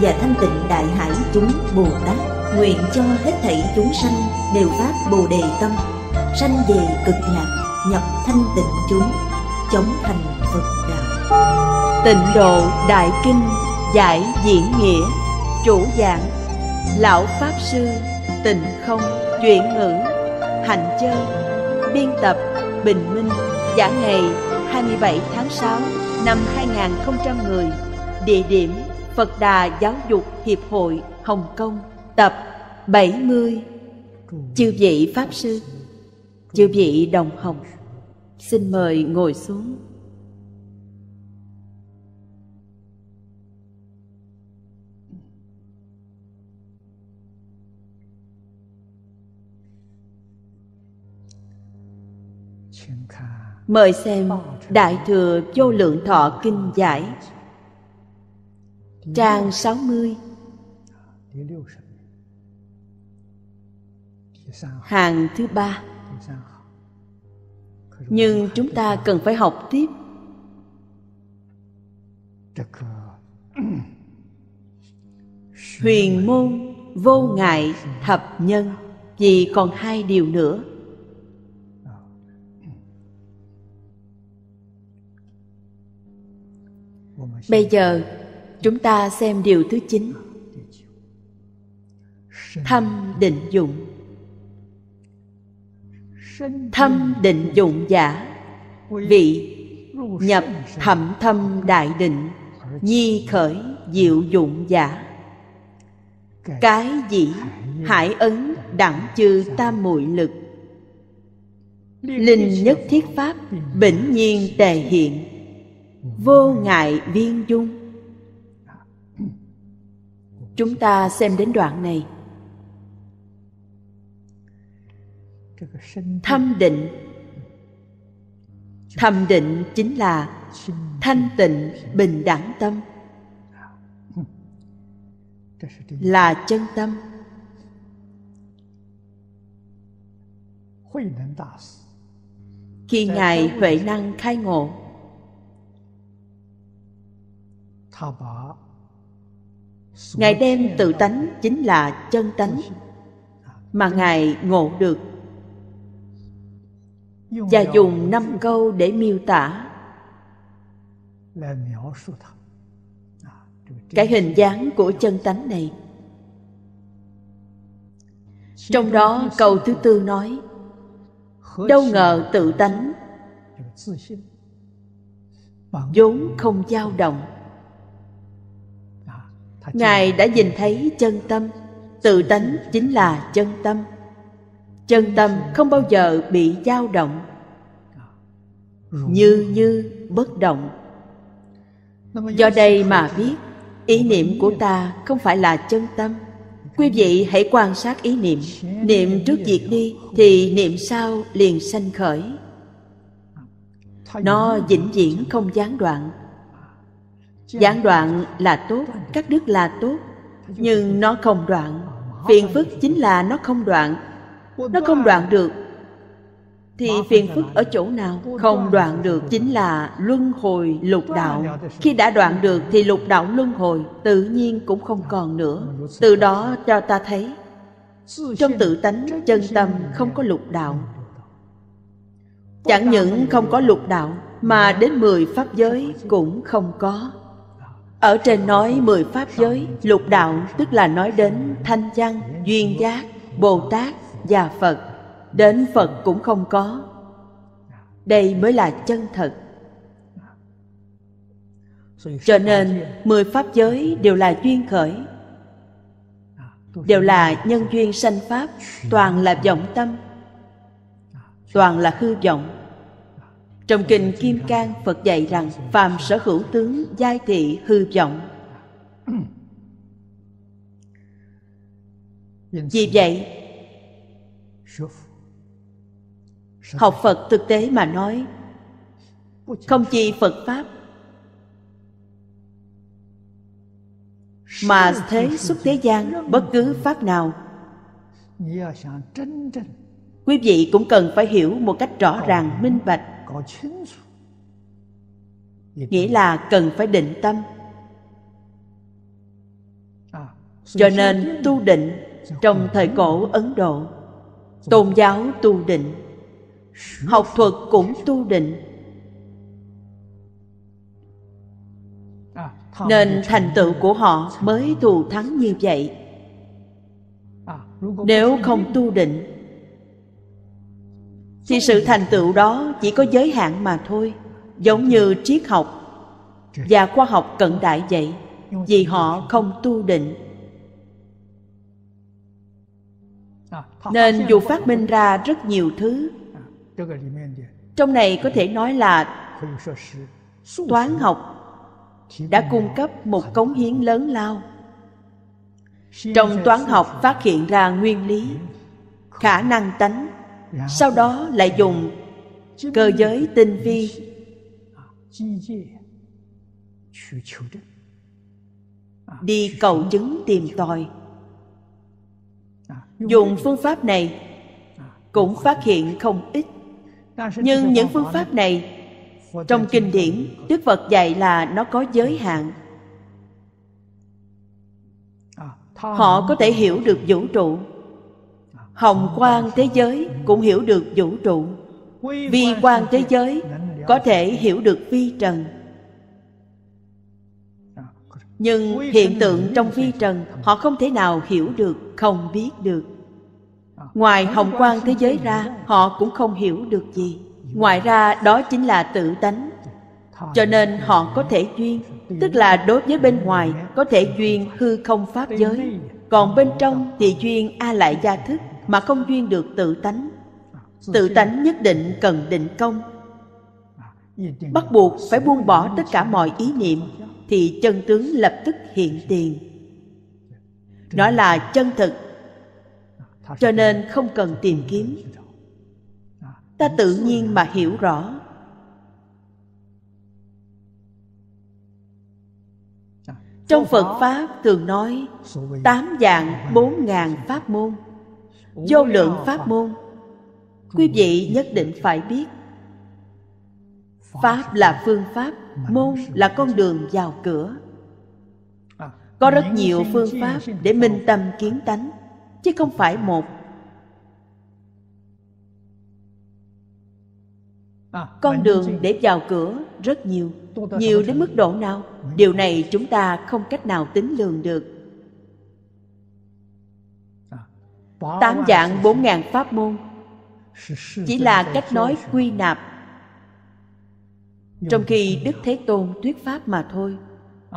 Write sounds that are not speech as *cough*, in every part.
và thanh tịnh đại hải chúng Bồ Tát nguyện cho hết thảy chúng sanh đều phát Bồ đề tâm sanh về cực lạc nhập thanh tịnh chúng chống thành Phật đạo tịnh độ đại kinh giải diễn nghĩa chủ giảng lão pháp sư tịnh không chuyển ngữ hành chơi biên tập bình minh giả ngày 27 tháng 6 năm 2010 địa điểm Phật Đà Giáo dục Hiệp hội Hồng Kông Tập 70 Chư vị Pháp Sư Chư vị Đồng Hồng Xin mời ngồi xuống Mời xem Đại Thừa Vô Lượng Thọ Kinh Giải Trang 60 Hàng thứ ba Nhưng chúng ta cần phải học tiếp Huyền môn vô ngại thập nhân Vì còn hai điều nữa Bây giờ chúng ta xem điều thứ chín thâm định dụng thâm định dụng giả vị nhập thậm thâm đại định nhi khởi diệu dụng giả cái dĩ hải ấn đẳng chư tam muội lực linh nhất thiết pháp bỉnh nhiên tề hiện vô ngại viên dung Chúng ta xem đến đoạn này. Thâm định Thâm định chính là thanh tịnh bình đẳng tâm là chân tâm khi ngài huệ năng khai ngộ Ngài đem tự tánh chính là chân tánh Mà Ngài ngộ được Và dùng năm câu để miêu tả Cái hình dáng của chân tánh này Trong đó câu thứ tư nói Đâu ngờ tự tánh vốn không dao động ngài đã nhìn thấy chân tâm tự tánh chính là chân tâm chân tâm không bao giờ bị dao động như như bất động do đây mà biết ý niệm của ta không phải là chân tâm quý vị hãy quan sát ý niệm niệm trước diệt đi thì niệm sau liền sanh khởi nó vĩnh viễn không gián đoạn gián đoạn là tốt cắt đứt là tốt nhưng nó không đoạn phiền phức chính là nó không đoạn nó không đoạn được thì phiền phức ở chỗ nào không đoạn được chính là luân hồi lục đạo khi đã đoạn được thì lục đạo luân hồi tự nhiên cũng không còn nữa từ đó cho ta thấy trong tự tánh chân tâm không có lục đạo chẳng những không có lục đạo mà đến mười pháp giới cũng không có ở trên nói mười pháp giới, lục đạo tức là nói đến thanh văn, duyên giác, Bồ Tát và Phật. Đến Phật cũng không có. Đây mới là chân thật. Cho nên, mười pháp giới đều là duyên khởi, đều là nhân duyên sanh pháp, toàn là vọng tâm, toàn là hư vọng trong kinh Kim Cang Phật dạy rằng phạm sở hữu tướng giai thị hư vọng Vì vậy Học Phật thực tế mà nói Không chỉ Phật Pháp Mà thế xuất thế gian bất cứ Pháp nào Quý vị cũng cần phải hiểu một cách rõ ràng, minh bạch nghĩa là cần phải định tâm à, cho nên tu định trong thời cổ ấn độ tôn giáo tu định học thuật cũng tu định à, nên thành tựu của họ mới thù thắng như vậy à, nếu không tu định thì sự thành tựu đó chỉ có giới hạn mà thôi giống như triết học và khoa học cận đại vậy vì họ không tu định nên dù phát minh ra rất nhiều thứ trong này có thể nói là toán học đã cung cấp một cống hiến lớn lao trong toán học phát hiện ra nguyên lý khả năng tánh sau đó lại dùng cơ giới tinh vi đi cầu chứng tìm tòi dùng phương pháp này cũng phát hiện không ít nhưng những phương pháp này trong kinh điển đức phật dạy là nó có giới hạn họ có thể hiểu được vũ trụ hồng quang thế giới cũng hiểu được vũ trụ vi quan thế giới có thể hiểu được vi trần nhưng hiện tượng trong vi trần họ không thể nào hiểu được không biết được ngoài hồng quan thế giới ra họ cũng không hiểu được gì ngoài ra đó chính là tự tánh cho nên họ có thể duyên tức là đối với bên ngoài có thể duyên hư không pháp giới còn bên trong thì duyên a lại gia thức mà không duyên được tự tánh tự tánh nhất định cần định công bắt buộc phải buông bỏ tất cả mọi ý niệm thì chân tướng lập tức hiện tiền nó là chân thực cho nên không cần tìm kiếm ta tự nhiên mà hiểu rõ trong phật pháp thường nói tám dạng bốn ngàn pháp môn vô lượng pháp môn quý vị nhất định phải biết pháp là phương pháp môn là con đường vào cửa à, có rất nhiều phương pháp để minh tâm kiến tánh chứ không phải một à, con đường để vào cửa rất nhiều nhiều đến mức độ nào điều này chúng ta không cách nào tính lường được tám dạng bốn ngàn pháp môn chỉ là cách nói quy nạp trong khi đức thế tôn thuyết pháp mà thôi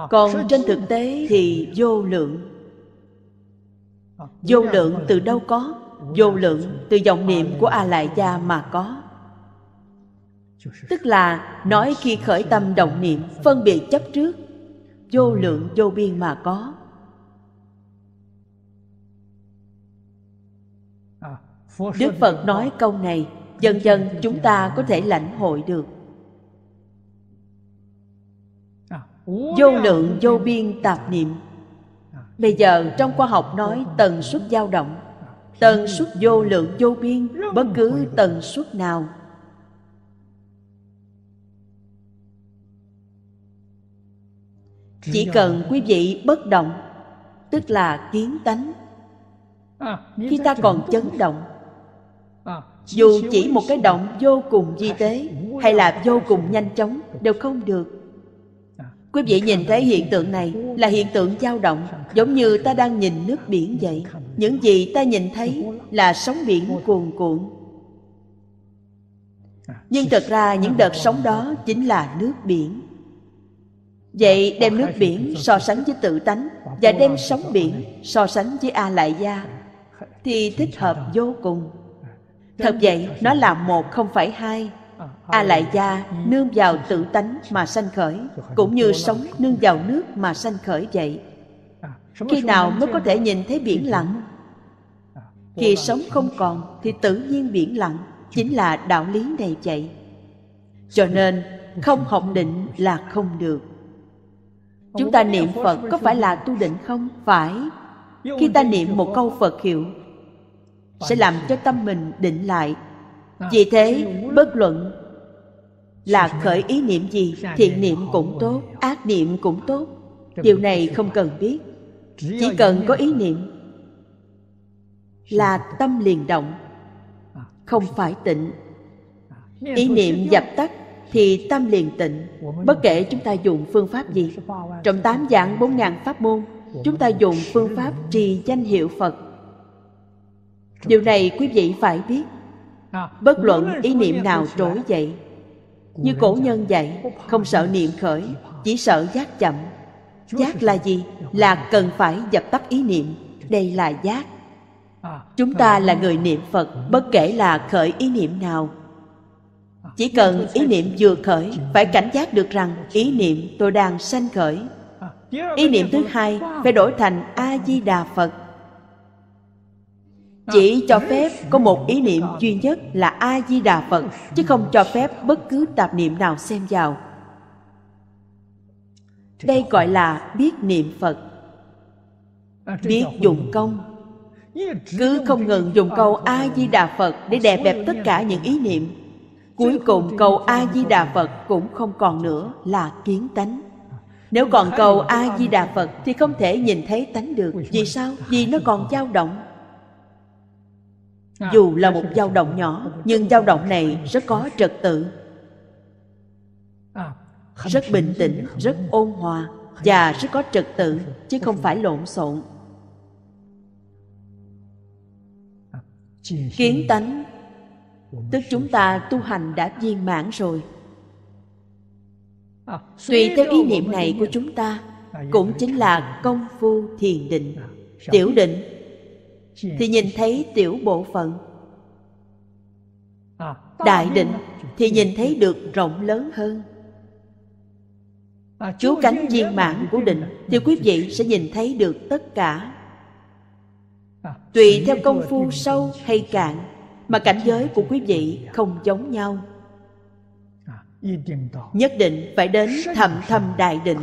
còn trên thực tế thì vô lượng vô lượng từ đâu có vô lượng từ dòng niệm của a lại gia mà có tức là nói khi khởi tâm động niệm phân biệt chấp trước vô lượng vô biên mà có đức phật nói câu này dần dần chúng ta có thể lãnh hội được à, vô lượng vô biên tạp niệm à. bây giờ trong khoa học nói tần suất dao động tần suất vô lượng vô biên bất cứ tần suất nào chỉ cần quý vị bất động tức là kiến tánh à, khi ta còn chấn động dù chỉ một cái động vô cùng di tế hay là vô cùng nhanh chóng đều không được quý vị nhìn thấy hiện tượng này là hiện tượng dao động giống như ta đang nhìn nước biển vậy những gì ta nhìn thấy là sóng biển cuồn cuộn nhưng thật ra những đợt sóng đó chính là nước biển vậy đem nước biển so sánh với tự tánh và đem sóng biển so sánh với a lại gia thì thích hợp vô cùng Thật vậy, nó là một không phải hai. A lại gia nương vào tự tánh mà sanh khởi, cũng như sống nương vào nước mà sanh khởi vậy. Khi nào mới có thể nhìn thấy biển lặng? Khi sống không còn thì tự nhiên biển lặng, chính là đạo lý này vậy. Cho nên, không học định là không được. Chúng ta niệm Phật có phải là tu định không? Phải. Khi ta niệm một câu Phật hiệu sẽ làm cho tâm mình định lại vì thế bất luận là khởi ý niệm gì thiện niệm cũng tốt ác niệm cũng tốt điều này không cần biết chỉ cần có ý niệm là tâm liền động không phải tịnh ý niệm dập tắt thì tâm liền tịnh bất kể chúng ta dùng phương pháp gì trong tám dạng bốn ngàn pháp môn chúng ta dùng phương pháp trì danh hiệu phật điều này quý vị phải biết bất luận ý niệm nào trỗi dậy như cổ nhân dạy không sợ niệm khởi chỉ sợ giác chậm giác là gì là cần phải dập tắt ý niệm đây là giác chúng ta là người niệm phật bất kể là khởi ý niệm nào chỉ cần ý niệm vừa khởi phải cảnh giác được rằng ý niệm tôi đang sanh khởi ý niệm thứ hai phải đổi thành a di đà phật chỉ cho phép có một ý niệm duy nhất là a di đà phật chứ không cho phép bất cứ tạp niệm nào xem vào đây gọi là biết niệm phật biết dùng công cứ không ngừng dùng câu a di đà phật để đè bẹp tất cả những ý niệm cuối cùng câu a di đà phật cũng không còn nữa là kiến tánh nếu còn cầu a di đà phật thì không thể nhìn thấy tánh được vì sao vì nó còn dao động dù là một dao động nhỏ nhưng dao động này rất có trật tự à, rất bình tĩnh rất ôn hòa và rất có trật tự chứ không phải lộn xộn à, kiến tánh tức chúng ta tu hành đã viên mãn rồi à, tùy theo ý niệm này của chúng ta cũng chính là công phu thiền định tiểu định thì nhìn thấy tiểu bộ phận đại định thì nhìn thấy được rộng lớn hơn chú cánh viên mãn của định thì quý vị sẽ nhìn thấy được tất cả tùy theo công phu sâu hay cạn mà cảnh giới của quý vị không giống nhau nhất định phải đến thầm thầm đại định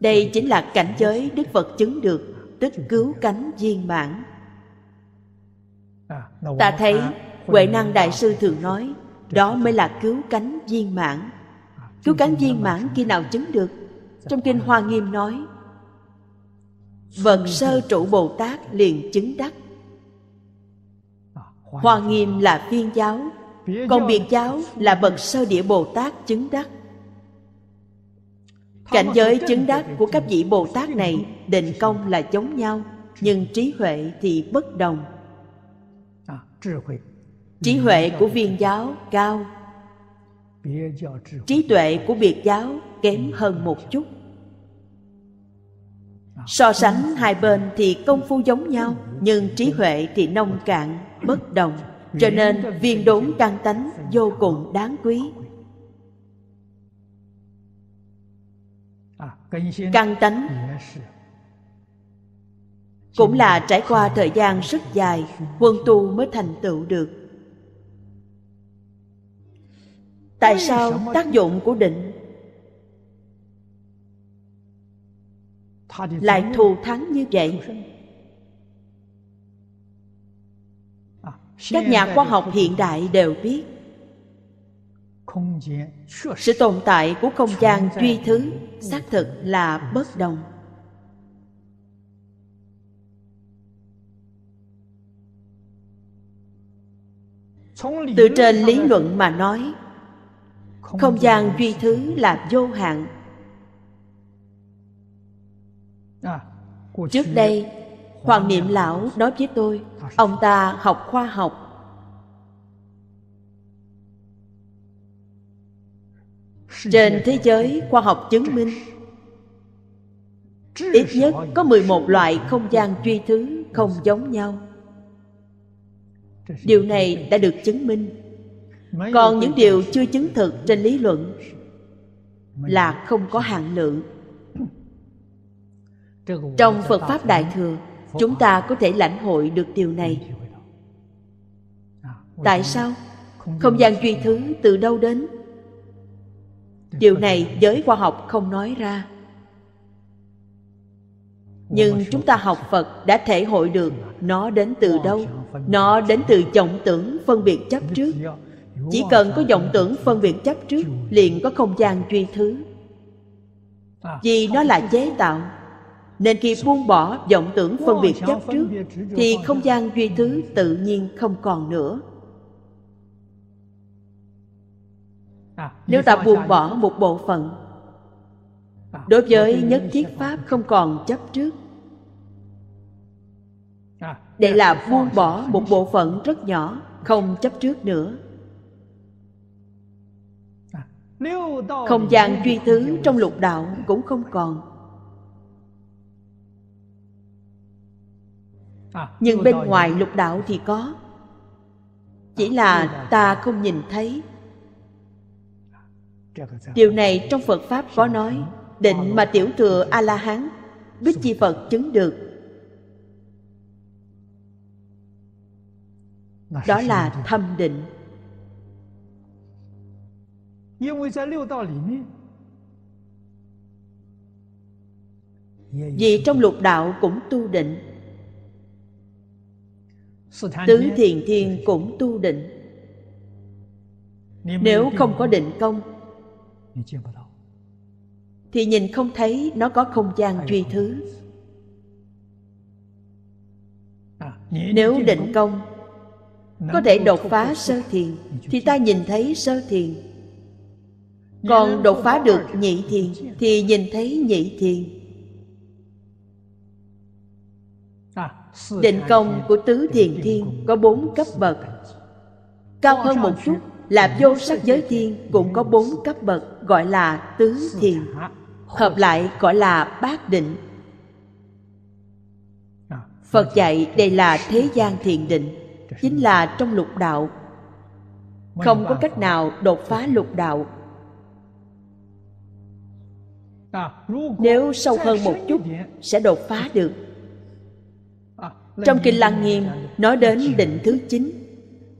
đây chính là cảnh giới đức phật chứng được tức cứu cánh viên mãn à, ta thấy huệ năng đại sư thường nói đó mới là cứu cánh viên mãn à, cứu cánh viên mãn khi nào chứng được dạ trong kinh vâng. hoa nghiêm nói vật sơ trụ bồ tát liền chứng đắc à, hoa nghiêm là phiên giáo còn biệt giáo là bậc sơ địa bồ tát chứng đắc Cảnh giới chứng đắc của các vị Bồ Tát này Định công là giống nhau Nhưng trí huệ thì bất đồng à, Trí huệ của viên giáo cao Trí tuệ của biệt giáo kém hơn một chút So sánh hai bên thì công phu giống nhau Nhưng trí huệ thì nông cạn, bất đồng Cho nên viên đốn căn tánh vô cùng đáng quý căn tánh cũng là trải qua thời gian rất dài huân tu mới thành tựu được tại sao tác dụng của định lại thù thắng như vậy à, các nhà khoa học hiện đại đều biết sự tồn tại của không gian duy thứ xác thực là bất đồng từ trên lý luận mà nói không gian duy thứ là vô hạn à, trước đây hoàng niệm lão nói với tôi ông ta học khoa học Trên thế giới, khoa học chứng minh Ít nhất có 11 loại không gian duy thứ không giống nhau Điều này đã được chứng minh Còn những điều chưa chứng thực trên lý luận Là không có hạn lượng Trong Phật Pháp Đại Thừa Chúng ta có thể lãnh hội được điều này Tại sao? Không gian duy thứ từ đâu đến? điều này giới khoa học không nói ra nhưng chúng ta học phật đã thể hội được nó đến từ đâu nó đến từ vọng tưởng phân biệt chấp trước chỉ cần có vọng tưởng phân biệt chấp trước liền có không gian duy thứ vì nó là chế tạo nên khi buông bỏ vọng tưởng phân biệt chấp trước thì không gian duy thứ tự nhiên không còn nữa À, nếu ta buông bỏ một bộ phận à, đối với nhất thiết pháp không còn chấp trước à, đây là buông bỏ một bộ phận rất nhỏ không chấp trước nữa không gian duy thứ trong lục đạo cũng không còn nhưng bên ngoài lục đạo thì có chỉ là ta không nhìn thấy điều này trong phật pháp có nói định mà tiểu thừa a la hán bích chi phật chứng được đó là thâm định vì trong lục đạo cũng tu định tứ thiền thiên cũng tu định nếu không có định công thì nhìn không thấy nó có không gian duy thứ à, nếu định công có thể đột phá sơ thiền thì ta nhìn thấy sơ thiền còn đột phá được nhị thiền thì nhìn thấy nhị thiền à, định công của tứ thiền thiên có bốn cấp bậc cao hơn một chút là vô sắc giới thiên cũng có bốn cấp bậc gọi là tứ thiền hợp lại gọi là bát định phật dạy đây là thế gian thiền định chính là trong lục đạo không có cách nào đột phá lục đạo nếu sâu hơn một chút sẽ đột phá được trong kinh lăng nghiêm nói đến định thứ chín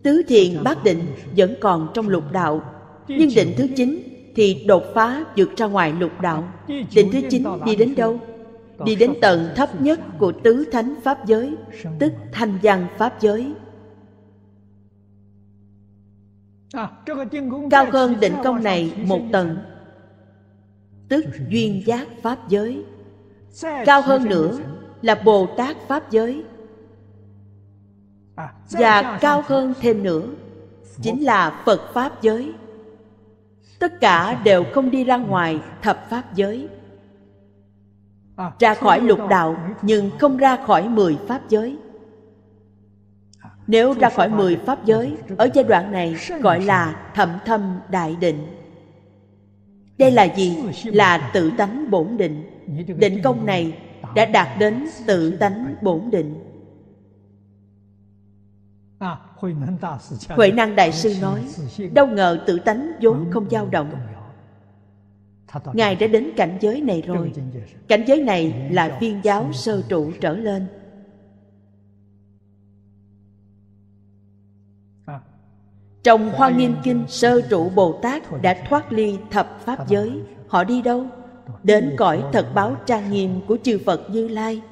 tứ thiền bát định vẫn còn trong lục đạo nhưng định thứ chín thì đột phá vượt ra ngoài lục đạo định thứ chín đi đến đâu đi đến tầng thấp nhất của tứ thánh pháp giới tức thanh văn pháp giới cao hơn định công này một tầng tức duyên giác pháp giới cao hơn nữa là bồ tát pháp giới À, và cao hơn thêm nữa chính là phật pháp giới tất cả đều không đi ra ngoài thập pháp giới à, ra khỏi lục đạo nhưng không ra khỏi mười pháp giới à, nếu ra khỏi mười pháp giới ở giai đoạn này gọi là thẩm thâm đại định đây là gì là tự tánh bổn định định công này đã đạt đến tự tánh bổn định À, Huệ năng đại sư nói Đâu ngờ tự tánh vốn không dao động Ngài đã đến cảnh giới này rồi Cảnh giới này là viên giáo sơ trụ trở lên à. Trong Hoa Nghiêm Kinh Sơ trụ Bồ Tát đã thoát ly thập Pháp giới Họ đi đâu? Đến cõi thật báo trang nghiêm của chư Phật Như Lai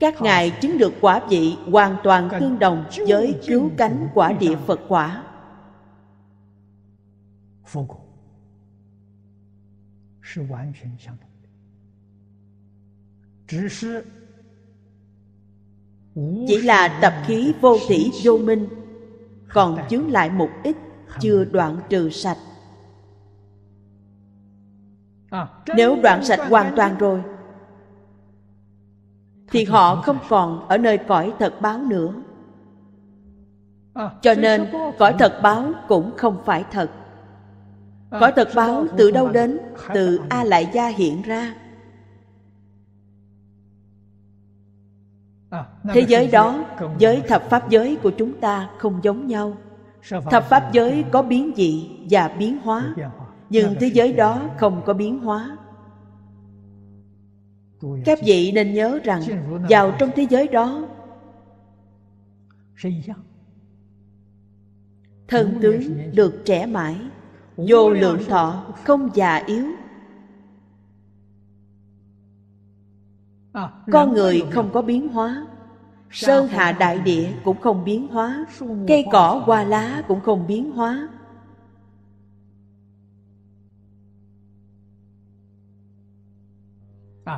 các ngài chứng được quả vị hoàn toàn tương đồng với cứu cánh quả địa phật quả chỉ là tập khí vô tỷ vô minh còn chướng lại một ít chưa đoạn trừ sạch à, nếu đoạn sạch hoàn toàn rồi thì họ không còn ở nơi cõi thật báo nữa à, cho nên cõi thật báo cũng không phải thật à, cõi thật báo từ đâu đến từ a lại gia hiện ra à, thế giới đó giới thập pháp giới của chúng ta không giống nhau thập pháp giới có biến dị và biến hóa nhưng thế giới đó không có biến hóa các vị nên nhớ rằng vào trong thế giới đó thần tướng được trẻ mãi vô lượng thọ không già yếu con người không có biến hóa sơn hạ đại địa cũng không biến hóa cây cỏ hoa lá cũng không biến hóa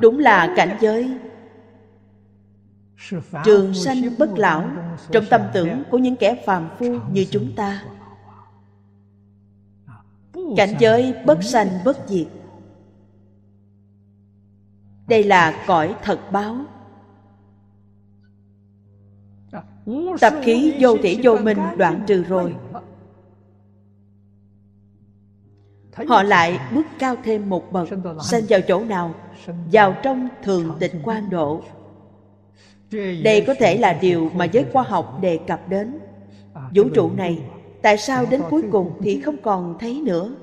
đúng là cảnh giới trường sanh bất lão trong tâm tưởng của những kẻ phàm phu như chúng ta cảnh giới bất sanh bất diệt đây là cõi thật báo tập khí vô thể vô minh đoạn trừ rồi họ lại bước cao thêm một bậc sanh vào chỗ nào vào trong thường tịnh quan độ đây có thể là điều mà giới khoa học đề cập đến à, vũ trụ này tại sao đến cuối cùng thì không còn thấy nữa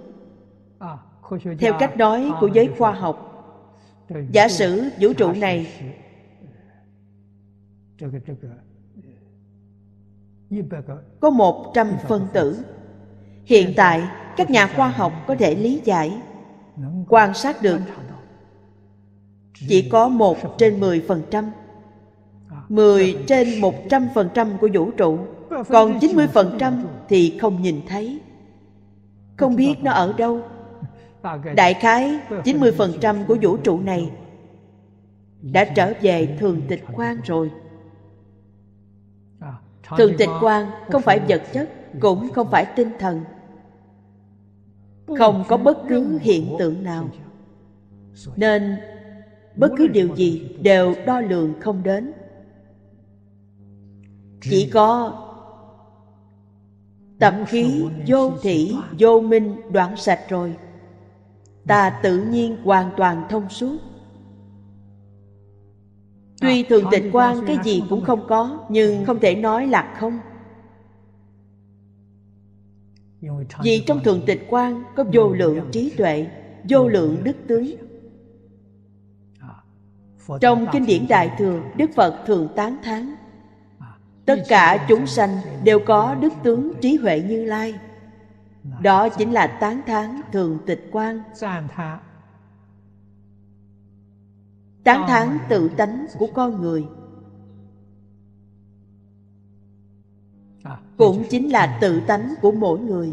à, theo cách nói của giới khoa học giả sử vũ trụ này có một trăm phân tử hiện tại các nhà khoa học có thể lý giải quan sát được chỉ có một trên mười phần trăm mười trên một trăm phần trăm của vũ trụ, còn chín mươi phần trăm thì không nhìn thấy. Không biết nó ở đâu. Đại khái chín mươi phần trăm của vũ trụ này đã trở về thường tịch quan rồi. Thường tịch quan không phải vật chất, cũng không phải tinh thần không có bất cứ hiện tượng nào nên bất cứ điều gì đều đo lường không đến chỉ có tâm khí vô thị vô minh đoạn sạch rồi ta tự nhiên hoàn toàn thông suốt tuy thường tịnh quan cái gì cũng không có nhưng không thể nói là không vì trong thường tịch quan có vô lượng trí tuệ vô lượng đức tướng trong kinh điển đại thừa đức phật thường tán thán tất cả chúng sanh đều có đức tướng trí huệ như lai đó chính là tán thán thường tịch quan tán thán tự tánh của con người À, cũng chính là tự tánh của mỗi người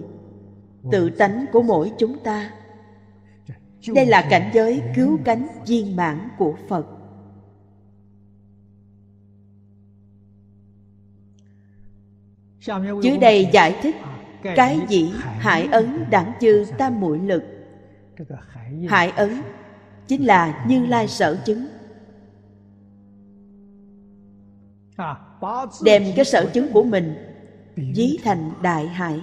tự tánh của mỗi chúng ta đây là cảnh giới cứu cánh viên mãn của phật dưới đây giải thích à, cái gì hải ấn đẳng chư tam muội lực hải ấn chính là như lai sở chứng à, đem cái sở chứng của mình dí dạ. thành đại hải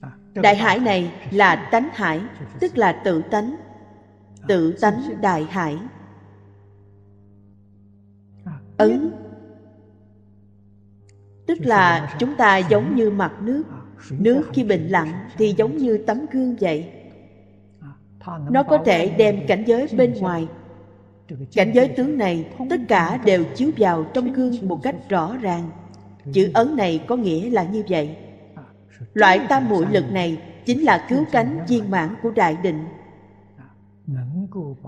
à, đại hải này là tánh hải tức là tự tánh à, tự tánh đại hải à, ấn tức là chúng ta giống như mặt nước nước khi bình lặng thì giống như tấm gương vậy nó có thể đem cảnh giới bên ngoài cảnh giới tướng này tất cả đều chiếu vào trong gương một cách rõ ràng chữ ấn này có nghĩa là như vậy à, loại tam muội lực này chính là cứu cánh viên mãn của đại định à,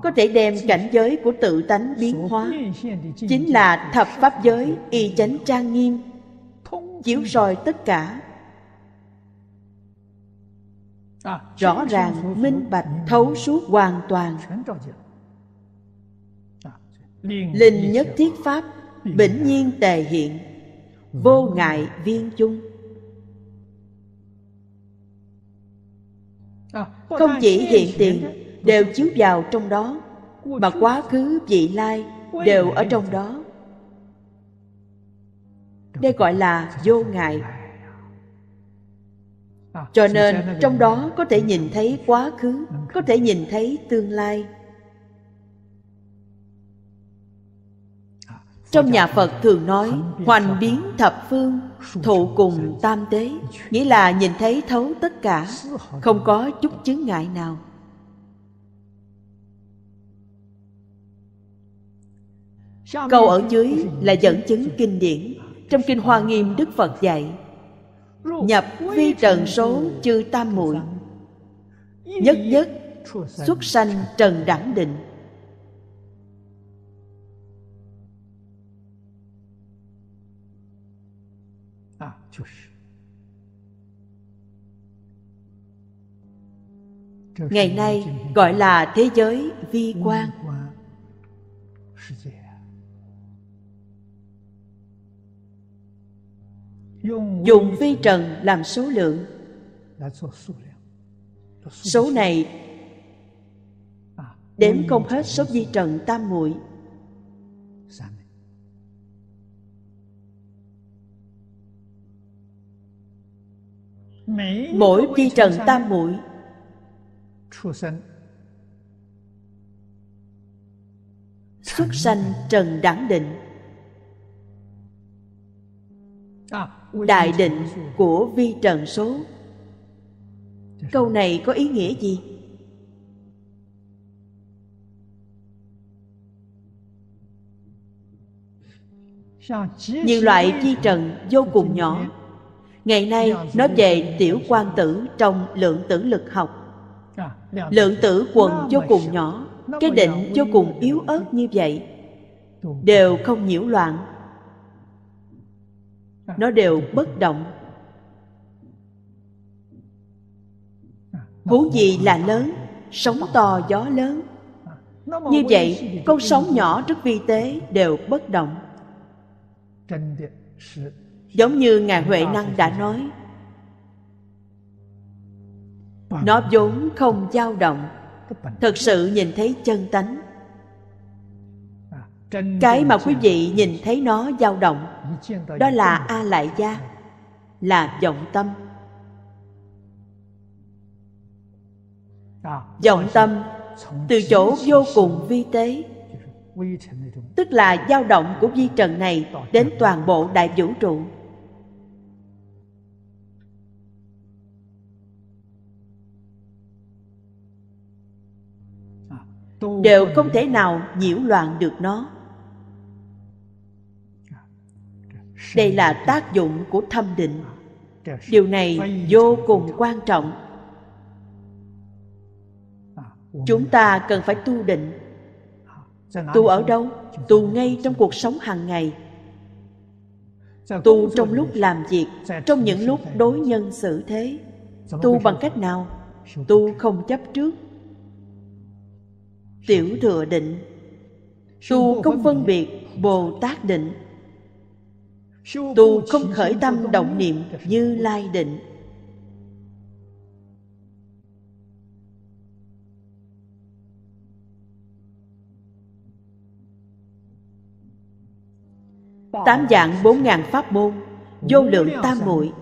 có thể đem cảnh giới của tự tánh biến hóa chính là thập pháp giới y chánh trang nghiêm chiếu soi tất cả à, rõ ràng minh bạch thấu suốt hoàn toàn linh nhất thiết pháp bỉnh nhiên tề hiện vô ngại viên chung à, không chỉ hiện tiền đều chiếu vào trong đó mà quá khứ vị lai đều ở trong đó đây gọi là vô ngại cho nên trong đó có thể nhìn thấy quá khứ có thể nhìn thấy tương lai trong nhà phật thường nói hoành biến thập phương thụ cùng tam tế nghĩa là nhìn thấy thấu tất cả không có chút chứng ngại nào câu ở dưới là dẫn chứng kinh điển trong kinh hoa nghiêm đức phật dạy nhập vi trần số chư tam muội nhất nhất xuất sanh trần đẳng định ngày nay gọi là thế giới vi quan dùng vi trần làm số lượng số này đếm không hết số vi trần tam muội mỗi vi trần tam muội xuất sanh trần đẳng định à, đại định của vi trần số dạ, câu dạ. này có ý nghĩa gì như loại chi trần vô cùng nhỏ Ngày nay nói về tiểu quan tử trong lượng tử lực học Lượng tử quần vô cùng nhỏ Cái định vô cùng yếu ớt như vậy Đều không nhiễu loạn Nó đều bất động Huống gì là lớn Sóng to gió lớn Như vậy con sóng nhỏ rất vi tế đều bất động giống như ngài huệ năng đã nói nó vốn không dao động thật sự nhìn thấy chân tánh cái mà quý vị nhìn thấy nó dao động đó là a lại gia là vọng tâm vọng tâm từ chỗ vô cùng vi tế tức là dao động của vi trần này đến toàn bộ đại vũ trụ đều không thể nào nhiễu loạn được nó đây là tác dụng của thâm định điều này vô cùng quan trọng chúng ta cần phải tu định tu ở đâu tu ngay trong cuộc sống hàng ngày tu trong lúc làm việc trong những lúc đối nhân xử thế tu bằng cách nào tu không chấp trước tiểu thừa định tu không phân biệt bồ tát định tu không khởi tâm động niệm như lai định tám dạng bốn ngàn pháp môn vô lượng tam muội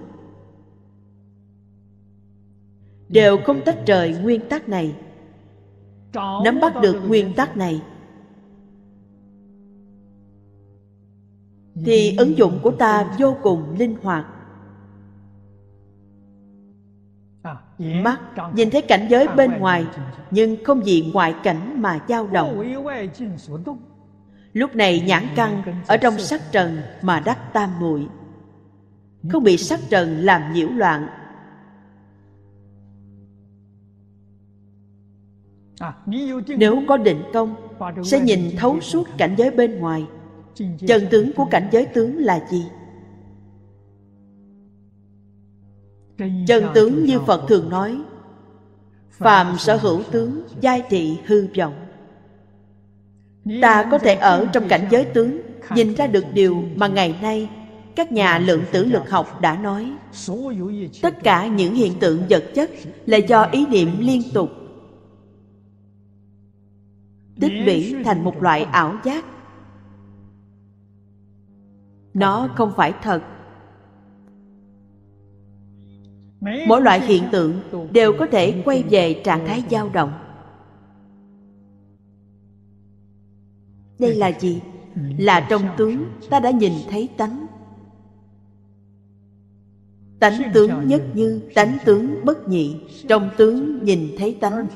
đều không tách rời nguyên tắc này nắm bắt được nguyên tắc này thì ứng dụng của ta vô cùng linh hoạt mắt nhìn thấy cảnh giới bên ngoài nhưng không vì ngoại cảnh mà dao động lúc này nhãn căng ở trong sắc trần mà đắc tam muội không bị sắc trần làm nhiễu loạn À, nếu có định công sẽ nhìn thấu suốt cảnh giới bên ngoài chân tướng của cảnh giới tướng là gì chân tướng như phật thường nói phàm sở hữu tướng giai thị hư vọng ta có thể ở trong cảnh giới tướng nhìn ra được điều mà ngày nay các nhà lượng tử lực học đã nói tất cả những hiện tượng vật chất là do ý niệm liên tục tích lũy thành một loại ảo giác nó không phải thật mỗi loại hiện tượng đều có thể quay về trạng thái dao động đây là gì là trong tướng ta đã nhìn thấy tánh tánh tướng nhất như tánh tướng bất nhị trong tướng nhìn thấy tánh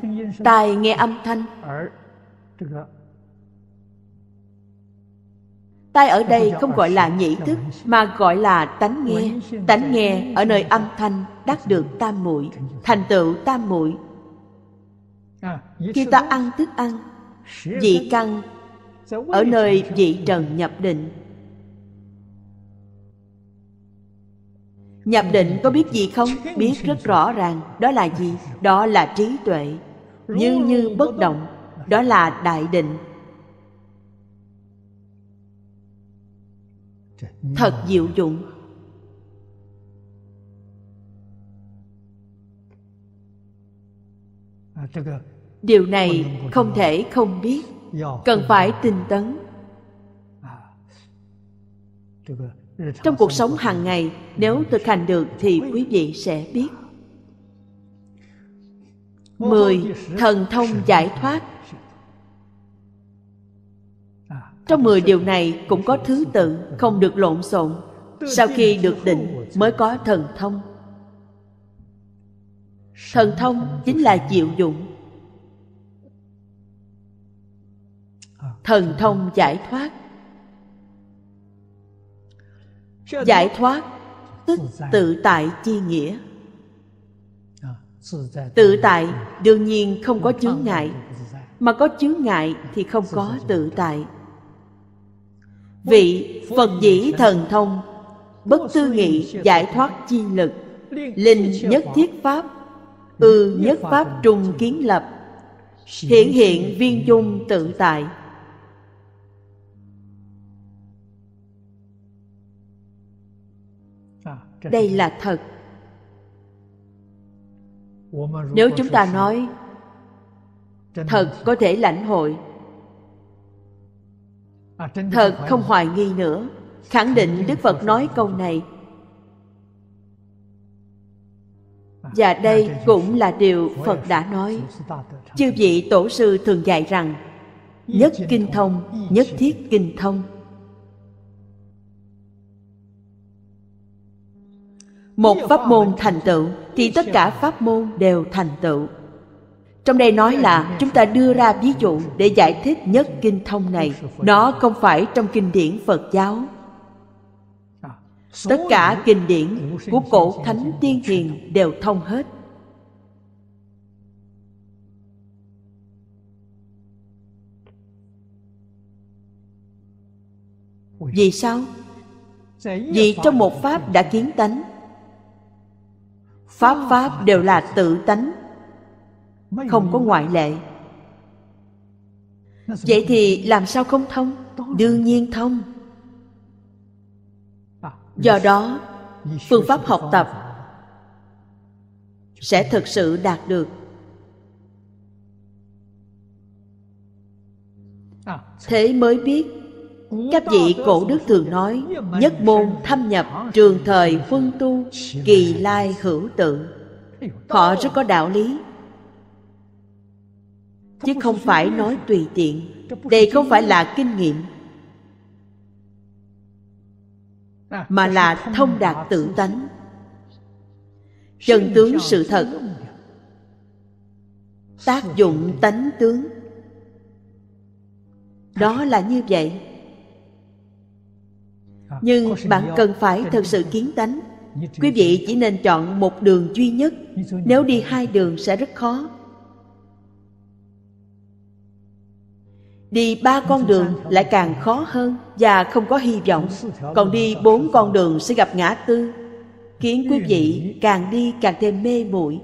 tai nghe âm thanh tai ở đây không gọi là nhĩ thức mà gọi là tánh nghe tánh nghe ở nơi âm thanh đắc được tam mũi thành tựu tam mũi à, khi ta ăn thức ăn dị căn ở nơi dị trần nhập định nhập định có biết gì không biết rất rõ ràng đó là gì đó là trí tuệ như như bất động đó là đại định thật diệu dụng điều này không thể không biết cần phải tinh tấn trong cuộc sống hàng ngày nếu thực hành được thì quý vị sẽ biết mười thần thông giải thoát Trong 10 điều này cũng có thứ tự Không được lộn xộn Sau khi được định mới có thần thông Thần thông chính là diệu dụng Thần thông giải thoát Giải thoát tức tự tại chi nghĩa Tự tại đương nhiên không có chướng ngại Mà có chướng ngại thì không có tự tại vị phật dĩ thần thông bất tư nghị giải thoát chi lực linh nhất thiết pháp ư ừ nhất pháp trung kiến lập hiển hiện viên dung tự tại đây là thật nếu chúng ta nói thật có thể lãnh hội À, thật không hoài nghi nữa khẳng định đức phật nói câu này à, và à, đây cũng là điều phật đã nói chư vị tổ sư thường dạy rằng nhất kinh thông nhất thiết kinh thông một pháp môn thành tựu thì tất cả pháp môn đều thành tựu trong đây nói là chúng ta đưa ra ví dụ để giải thích nhất kinh thông này nó không phải trong kinh điển phật giáo tất cả kinh điển của cổ thánh tiên hiền đều thông hết vì sao vì trong một pháp đã kiến tánh pháp pháp đều là tự tánh không có ngoại lệ vậy thì làm sao không thông đương nhiên thông do đó phương pháp học tập sẽ thực sự đạt được thế mới biết các vị cổ đức thường nói nhất môn thâm nhập trường thời quân tu kỳ lai hữu tự họ rất có đạo lý chứ không phải nói tùy tiện đây không phải là kinh nghiệm mà là thông đạt tự tánh chân tướng sự thật tác dụng tánh tướng đó là như vậy nhưng bạn cần phải thật sự kiến tánh quý vị chỉ nên chọn một đường duy nhất nếu đi hai đường sẽ rất khó đi ba con đường lại càng khó hơn và không có hy vọng còn đi bốn con đường sẽ gặp ngã tư khiến quý vị càng đi càng thêm mê muội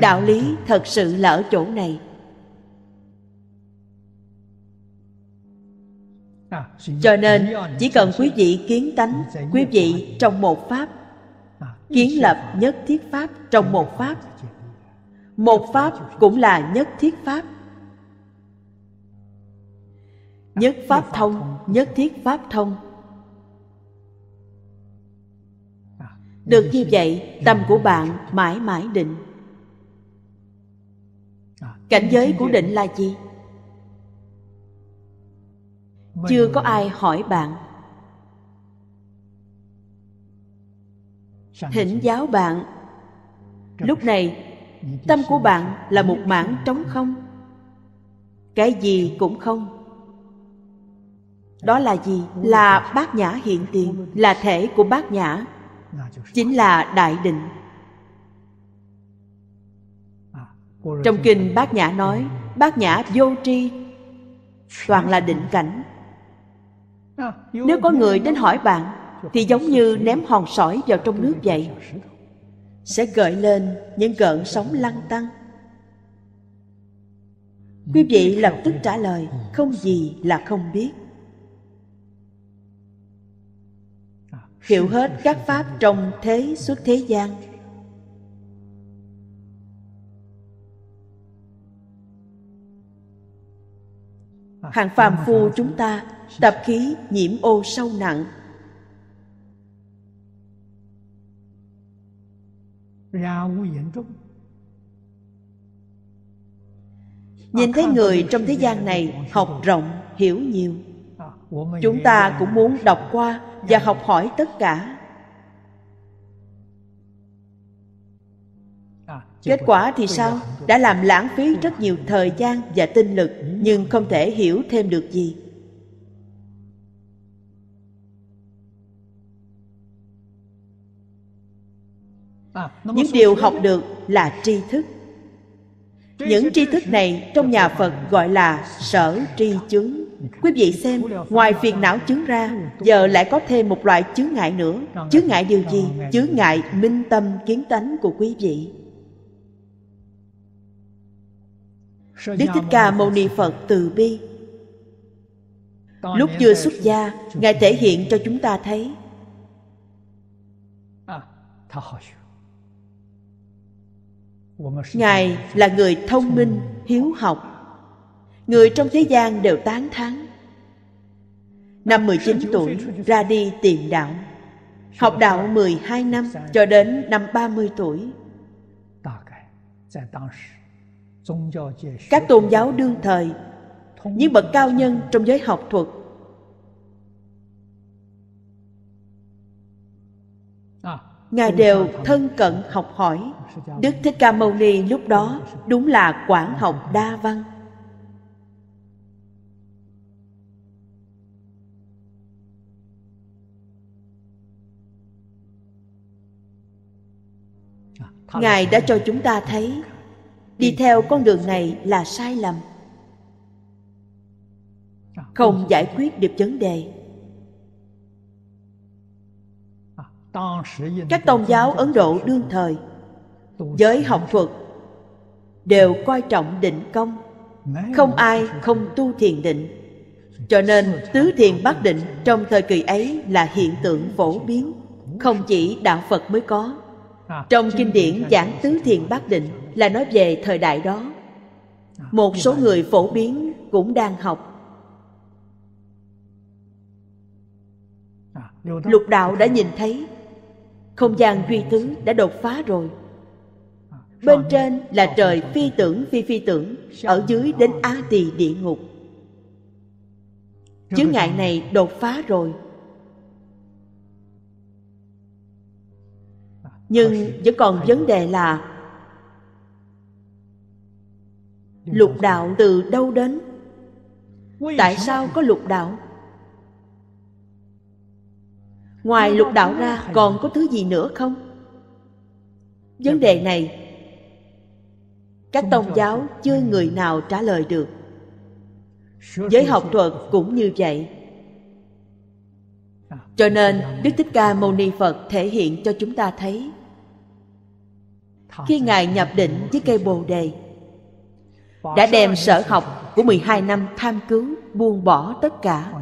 đạo lý thật sự là ở chỗ này cho nên chỉ cần quý vị kiến tánh quý vị trong một pháp kiến lập nhất thiết pháp trong một pháp một pháp cũng là nhất thiết pháp nhất pháp thông nhất thiết pháp thông được như vậy tâm của bạn mãi mãi định cảnh giới của định là gì chưa có ai hỏi bạn thỉnh giáo bạn lúc này tâm của bạn là một mảng trống không cái gì cũng không đó là gì là bát nhã hiện tiền là thể của bát nhã chính là đại định trong kinh bát nhã nói bát nhã vô tri toàn là định cảnh nếu có người đến hỏi bạn thì giống như ném hòn sỏi vào trong nước vậy sẽ gợi lên những gợn sóng lăn tăng quý vị lập tức trả lời không gì là không biết hiểu hết các pháp trong thế suốt thế gian hạng phàm phu chúng ta tập khí nhiễm ô sâu nặng nhìn thấy người trong thế gian này học rộng hiểu nhiều à, chúng ta cũng muốn đọc qua và dạ. học hỏi tất cả à, kết quả thì sao đã làm lãng phí rất nhiều thời gian và tinh lực ừ. nhưng không thể hiểu thêm được gì những điều học được là tri thức những tri thức này trong nhà phật gọi là sở tri chứng quý vị xem ngoài phiền não chứng ra giờ lại có thêm một loại chứng ngại nữa chứng ngại điều gì chứng ngại minh tâm kiến tánh của quý vị đức thích ca mâu ni phật từ bi lúc chưa xuất gia ngài thể hiện cho chúng ta thấy à, ngài là người thông minh hiếu học người trong thế gian đều tán thán năm 19 tuổi ra đi tìm đạo học đạo 12 năm cho đến năm 30 tuổi các tôn giáo đương thời những bậc cao nhân trong giới học thuật ngài đều thân cận học hỏi đức thích ca mâu ni lúc đó đúng là quảng học đa văn ngài đã cho chúng ta thấy đi theo con đường này là sai lầm không giải quyết được vấn đề các tôn giáo ấn độ đương thời giới học phật đều coi trọng định công không ai không tu thiền định cho nên tứ thiền bát định trong thời kỳ ấy là hiện tượng phổ biến không chỉ đạo phật mới có trong kinh điển giảng tứ thiền bát định là nói về thời đại đó một số người phổ biến cũng đang học lục đạo đã nhìn thấy không gian duy thứ đã đột phá rồi bên trên là trời phi tưởng phi phi tưởng ở dưới đến a tỳ địa ngục chướng ngại này đột phá rồi nhưng vẫn còn vấn đề là lục đạo từ đâu đến tại sao có lục đạo ngoài lục đạo ra còn có thứ gì nữa không vấn đề này các tôn giáo chưa người nào trả lời được giới học thuật cũng như vậy cho nên đức thích ca mâu ni phật thể hiện cho chúng ta thấy khi ngài nhập định với cây bồ đề đã đem sở học của 12 năm tham cứu buông bỏ tất cả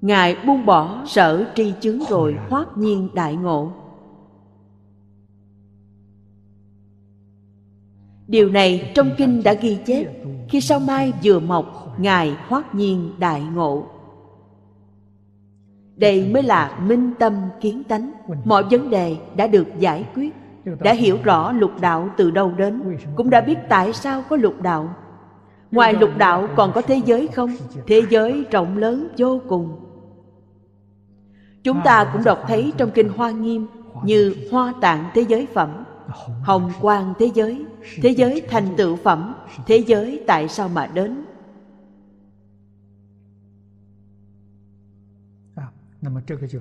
Ngài buông bỏ sở tri chứng rồi hoát nhiên đại ngộ Điều này trong kinh đã ghi chép Khi sao mai vừa mọc Ngài hoát nhiên đại ngộ Đây mới là minh tâm kiến tánh Mọi vấn đề đã được giải quyết Đã hiểu rõ lục đạo từ đâu đến Cũng đã biết tại sao có lục đạo Ngoài lục đạo còn có thế giới không? Thế giới rộng lớn vô cùng chúng ta cũng đọc thấy trong kinh hoa nghiêm như hoa tạng thế giới phẩm hồng quang thế giới thế giới thành tựu phẩm thế giới tại sao mà đến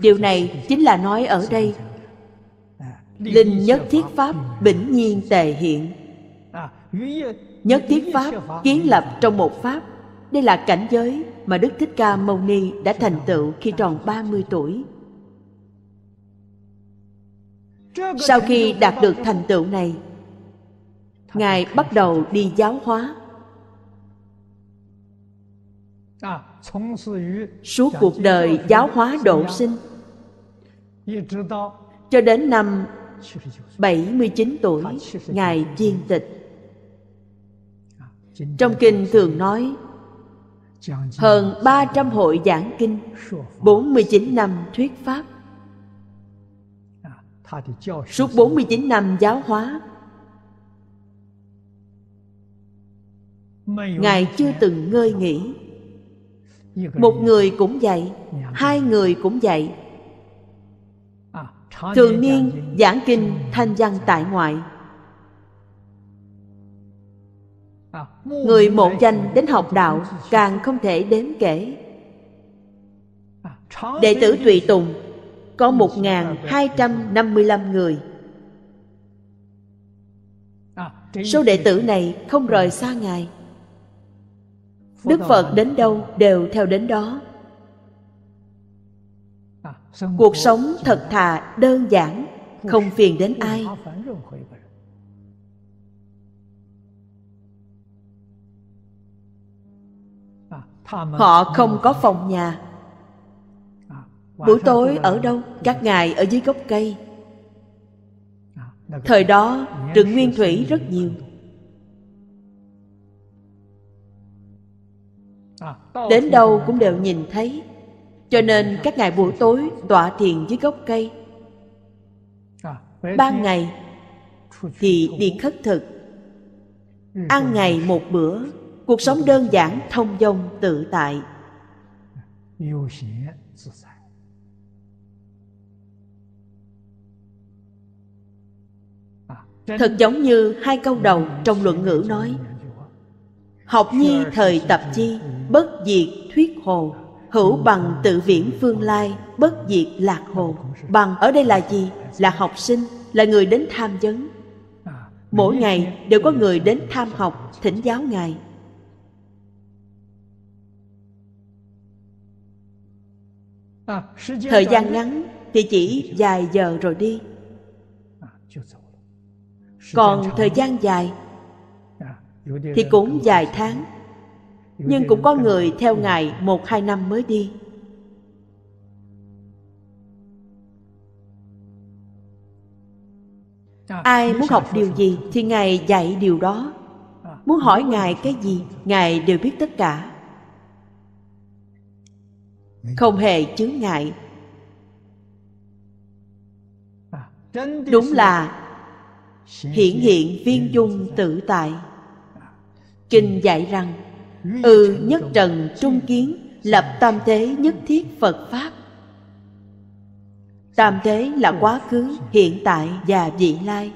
điều này chính là nói ở đây linh nhất thiết pháp bỉnh nhiên tề hiện nhất thiết pháp kiến lập trong một pháp đây là cảnh giới mà Đức Thích Ca Mâu Ni đã thành tựu khi tròn 30 tuổi sau khi đạt được thành tựu này ngài bắt đầu đi giáo hóa suốt cuộc đời giáo hóa độ sinh cho đến năm 79 tuổi ngài viên tịch trong kinh thường nói hơn 300 hội giảng kinh 49 năm thuyết pháp Suốt 49 năm giáo hóa Ngài chưa từng ngơi nghỉ Một người cũng vậy Hai người cũng vậy Thường niên giảng kinh thanh văn tại ngoại à, Người một danh đến học đạo Càng không thể đếm kể à, Đệ tử tùy tùng có 1.255 người. Số đệ tử này không rời xa Ngài. Đức Phật đến đâu đều theo đến đó. Cuộc sống thật thà, đơn giản, không phiền đến ai. Họ không có phòng nhà buổi tối ở đâu các ngài ở dưới gốc cây thời đó rừng nguyên thủy rất nhiều đến đâu cũng đều nhìn thấy cho nên các ngài buổi tối tọa thiền dưới gốc cây ban ngày thì đi khất thực ăn ngày một bữa cuộc sống đơn giản thông dong tự tại thật giống như hai câu đầu trong luận ngữ nói học nhi thời tập chi bất diệt thuyết hồ hữu bằng tự viễn phương lai bất diệt lạc hồ bằng ở đây là gì là học sinh là người đến tham vấn mỗi ngày đều có người đến tham học thỉnh giáo ngài thời gian ngắn thì chỉ vài giờ rồi đi còn thời gian dài à, thì cũng vài tháng nhưng cũng có người theo ngài một hai năm mới đi à, ai muốn học điều gì thì ngài dạy điều đó à, muốn hỏi ngài cái gì ngài đều biết tất cả không hề chướng ngại đúng là Hiển hiện viên dung tự tại Kinh dạy rằng Ừ nhất trần trung kiến Lập tam thế nhất thiết Phật Pháp Tam thế là quá khứ, hiện tại và vị lai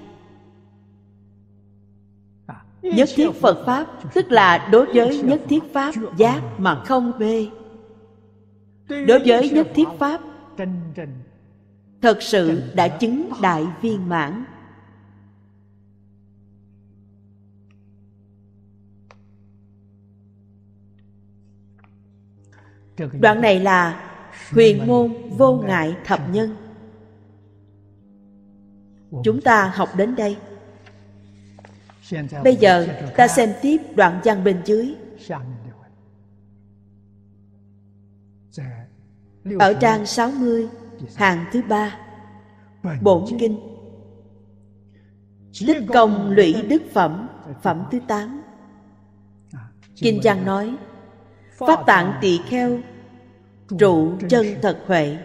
Nhất thiết Phật Pháp Tức là đối với nhất thiết Pháp giác mà không mê Đối với nhất thiết Pháp Thật sự đã chứng đại viên mãn đoạn này là huyền môn vô ngại thập nhân chúng ta học đến đây bây giờ ta xem tiếp đoạn văn bên dưới ở trang 60 hàng thứ ba bổn kinh tích công lũy đức phẩm phẩm thứ tám à, kinh trang nói pháp tạng tỳ kheo trụ chân thật huệ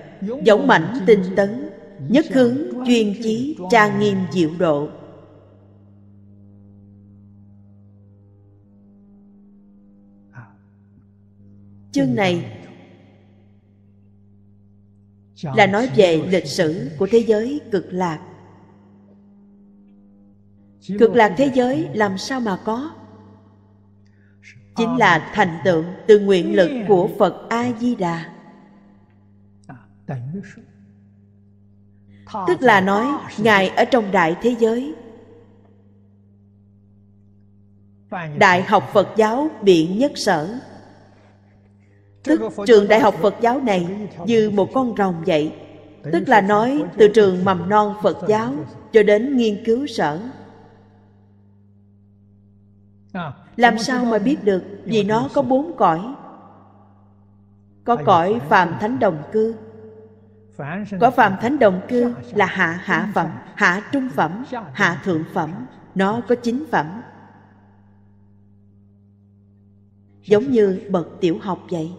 dũng mạnh tinh tấn nhất hướng chuyên chí trang nghiêm diệu độ chương này là nói về lịch sử của thế giới cực lạc cực lạc thế giới làm sao mà có chính là thành tựu từ nguyện lực của phật a di đà tức là nói ngài ở trong đại thế giới đại học phật giáo biện nhất sở tức trường đại học phật giáo này như một con rồng vậy tức là nói từ trường mầm non phật giáo cho đến nghiên cứu sở Ờ, làm sao mà biết được vì nó có bốn cõi có cõi Phạm thánh đồng cư có Phạm thánh đồng cư là hạ hạ phẩm hạ trung phẩm hạ thượng phẩm nó có chín phẩm giống như bậc tiểu học vậy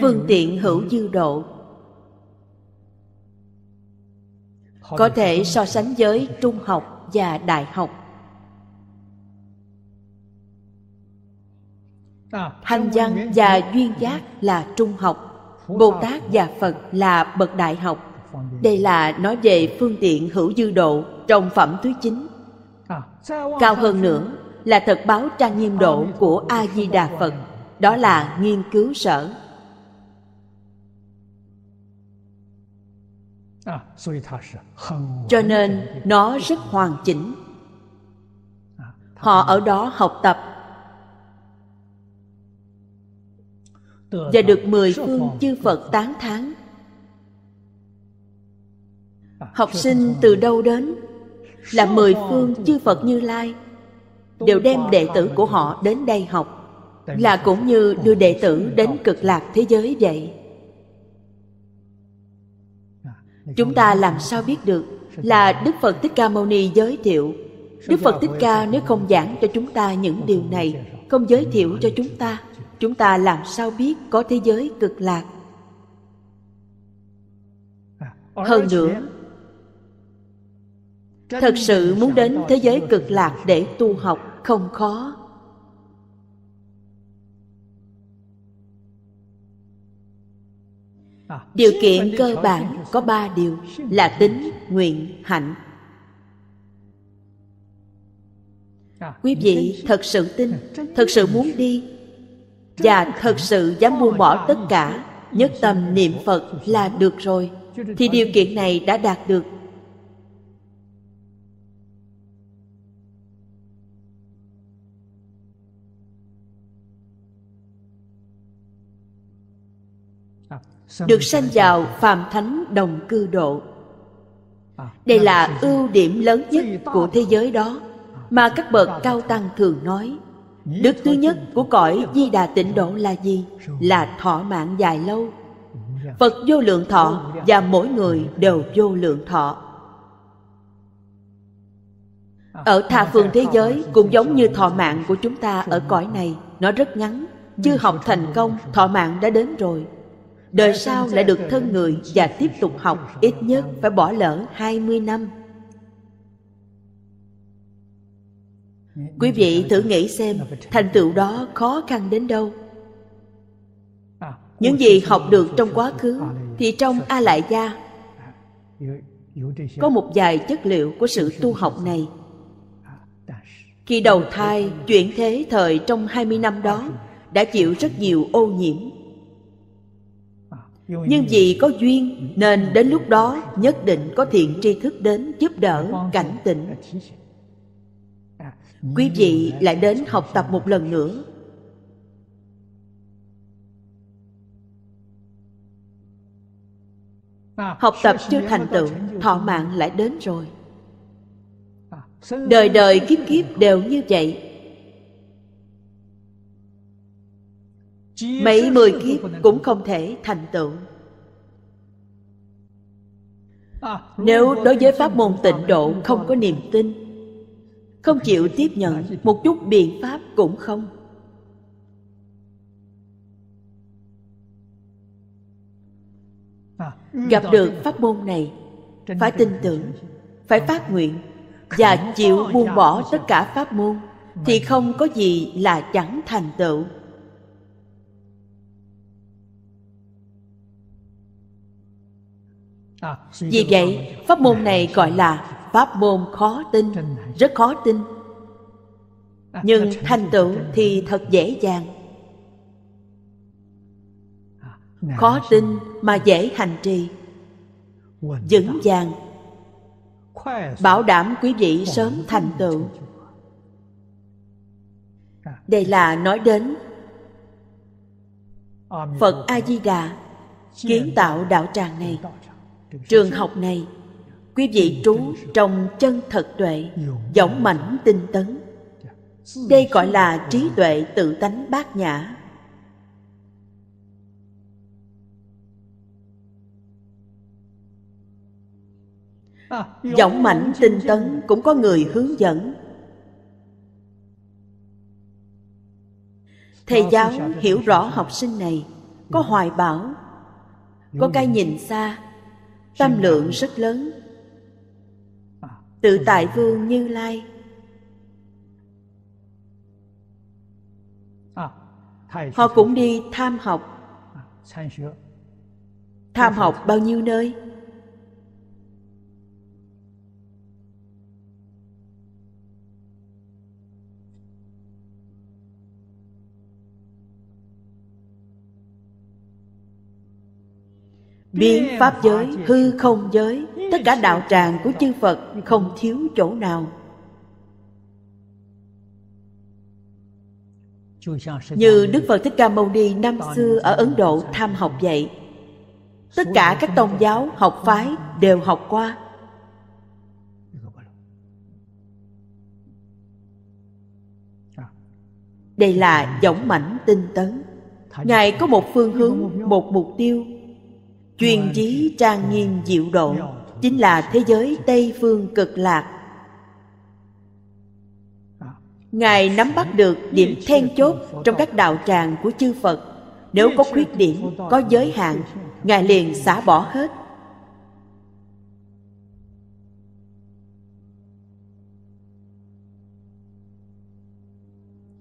phương tiện hữu dư độ có thể so sánh với trung học và đại học à, hành văn và duyên giác là trung học bồ tát và phật là bậc đại học đây là nói về phương tiện hữu dư độ trong phẩm thứ 9 à, Cao hơn nữa là thật báo trang nghiêm độ của A-di-đà Phật Đó là nghiên cứu sở cho nên nó rất hoàn chỉnh họ ở đó học tập và được mười phương chư phật tán thán à, học sinh từ đâu đến là mười phương chư phật như lai đều đem đệ tử của họ đến đây học là cũng như đưa đệ tử đến cực lạc thế giới vậy chúng ta làm sao biết được là đức phật thích ca mâu ni giới thiệu đức phật thích ca nếu không giảng cho chúng ta những điều này không giới thiệu cho chúng ta chúng ta làm sao biết có thế giới cực lạc hơn nữa thật sự muốn đến thế giới cực lạc để tu học không khó điều kiện cơ bản có ba điều là tính nguyện hạnh à, quý vị thật sự tin thật sự muốn đi và thật sự dám buông bỏ tất cả nhất tâm niệm phật là được rồi thì điều kiện này đã đạt được được sanh vào phàm thánh đồng cư độ à, đây là ưu điểm lớn nhất của thế giới đó à, mà các bậc cao tăng thường nói đức thứ nhất của cõi di đà tịnh độ là gì là thọ mạng dài lâu phật vô lượng thọ và mỗi người đều vô lượng thọ à, ở tha phương thế giới cũng giống như thọ mạng của chúng ta ở cõi này nó rất ngắn chưa học thành công thọ mạng đã đến rồi đời sau lại được thân người và tiếp tục học ít nhất phải bỏ lỡ 20 năm. Quý vị thử nghĩ xem thành tựu đó khó khăn đến đâu. Những gì học được trong quá khứ thì trong A Lại Gia có một vài chất liệu của sự tu học này. Khi đầu thai, chuyển thế thời trong 20 năm đó đã chịu rất nhiều ô nhiễm nhưng vì có duyên nên đến lúc đó nhất định có thiện tri thức đến giúp đỡ dạ cảnh tỉnh dạ, à, quý vị lại đến học tập một lần nữa à, học tập chưa thành tựu thọ mạng lại đến rồi à, đời đời kiếp kiếp đều như vậy mấy mười kiếp cũng không thể thành tựu à, nếu đối với pháp môn tịnh độ không có niềm tin không chịu tiếp nhận một chút biện pháp cũng không à, gặp được pháp môn này phải tin tưởng phải phát nguyện và chịu buông bỏ tất cả pháp môn thì không có gì là chẳng thành tựu Vì vậy, pháp môn này gọi là pháp môn khó tin, rất khó tin. Nhưng thành tựu thì thật dễ dàng. À, khó tin mà dễ hành trì. Vững vàng. Bảo đảm quý vị sớm thành tựu. À. Đây là nói đến Phật A Di Đà kiến tạo đạo tràng này trường học này quý vị trú trong chân thật tuệ dõng mãnh tinh tấn đây gọi là trí tuệ tự tánh bát nhã dõng mãnh tinh tấn cũng có người hướng dẫn thầy giáo hiểu rõ học sinh này có hoài bảo, có cái nhìn xa tâm lượng rất lớn tự tại vương như lai họ cũng đi tham học tham học bao nhiêu nơi biến pháp giới hư không giới tất cả đạo tràng của chư phật không thiếu chỗ nào như đức phật thích ca mâu ni năm xưa ở ấn độ tham học vậy tất cả các tôn giáo học phái đều học qua đây là dõng mãnh tinh tấn ngài có một phương hướng một mục tiêu chuyên chí trang nghiêm diệu độ chính là thế giới tây phương cực lạc à. ngài nắm bắt được điểm then chốt trong các đạo tràng của chư phật nếu có khuyết điểm có giới hạn ngài liền xả bỏ hết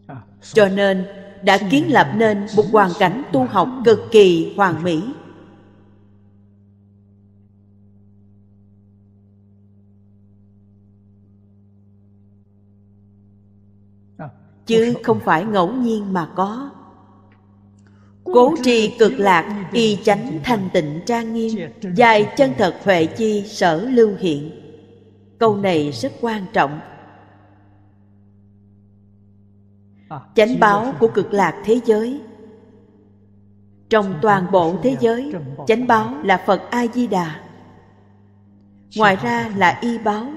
à, cho nên đã kiến lập nên một hoàn cảnh tu học cực kỳ hoàn mỹ chứ không phải ngẫu nhiên mà có cố trì cực lạc y chánh thanh tịnh trang nghiêm dài chân thật huệ chi sở lưu hiện câu này rất quan trọng à, chánh báo của cực lạc thế giới trong toàn bộ thế giới chánh báo là phật a di đà ngoài ra là y báo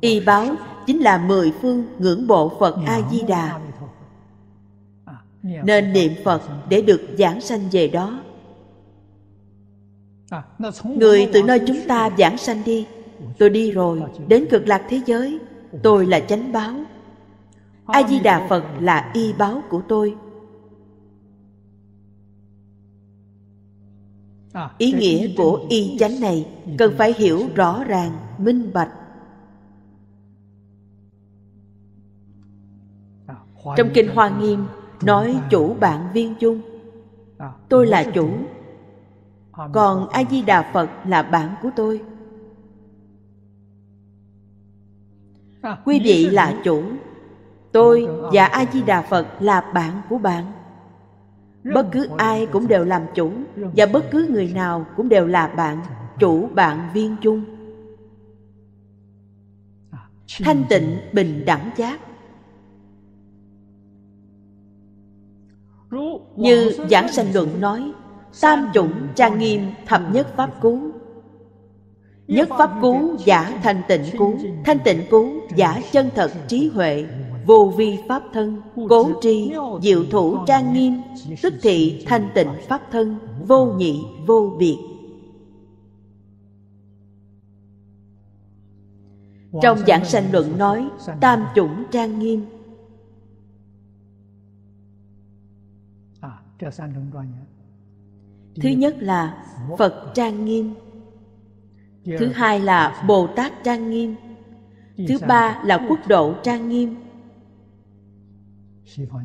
y báo chính là mười phương ngưỡng bộ phật a di đà à, nên niệm phật để được giảng sanh về đó à, người từ nơi chúng ta giảng sanh đi tôi đi rồi đến cực lạc thế giới tôi là chánh báo a di đà phật là y báo của tôi à, ý nghĩa của y chánh này cần phải hiểu rõ ràng minh bạch Trong Kinh Hoa Nghiêm Nói chủ bạn viên chung Tôi là chủ Còn A-di-đà Phật là bạn của tôi Quý vị là chủ Tôi và A-di-đà Phật là bạn của bạn Bất cứ ai cũng đều làm chủ Và bất cứ người nào cũng đều là bạn Chủ bạn viên chung Thanh tịnh bình đẳng giác Như giảng sanh luận nói Tam chủng trang nghiêm thập nhất pháp cú Nhất pháp cú giả thanh tịnh cú Thanh tịnh cú giả chân thật trí huệ Vô vi pháp thân Cố tri diệu thủ trang nghiêm Tức thị thanh tịnh pháp thân Vô nhị vô biệt Trong giảng sanh luận nói Tam chủng trang nghiêm thứ nhất là phật trang nghiêm thứ hai là bồ tát trang nghiêm thứ ba là quốc độ trang nghiêm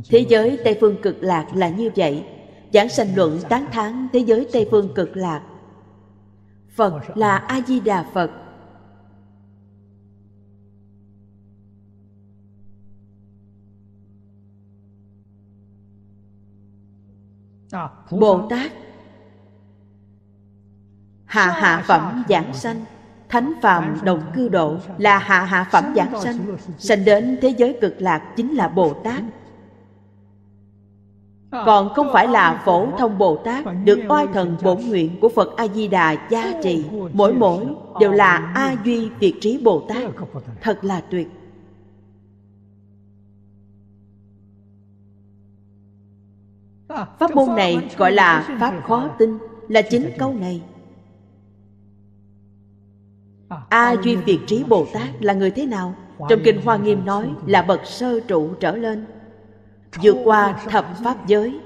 thế giới tây phương cực lạc là như vậy giảng sanh luận tán thán thế giới tây phương cực lạc phật là a di đà phật À, Bồ Tát Hạ hạ phẩm giảng sanh Thánh phàm đồng cư độ là hạ hạ phẩm giảng sanh Sanh đến thế giới cực lạc chính là Bồ Tát à, còn không phải là phổ thông Bồ Tát được oai thần bổn nguyện của Phật A-di-đà gia trì. Mỗi mỗi đều là A-duy tuyệt trí Bồ Tát. Thật là tuyệt. À, pháp môn này gọi là Pháp khó tin Là chính câu này A Duy Việt Trí Bồ Tát là người thế nào? Trong Kinh Hoa Nghiêm nói là bậc sơ trụ trở lên Vượt qua thập pháp giới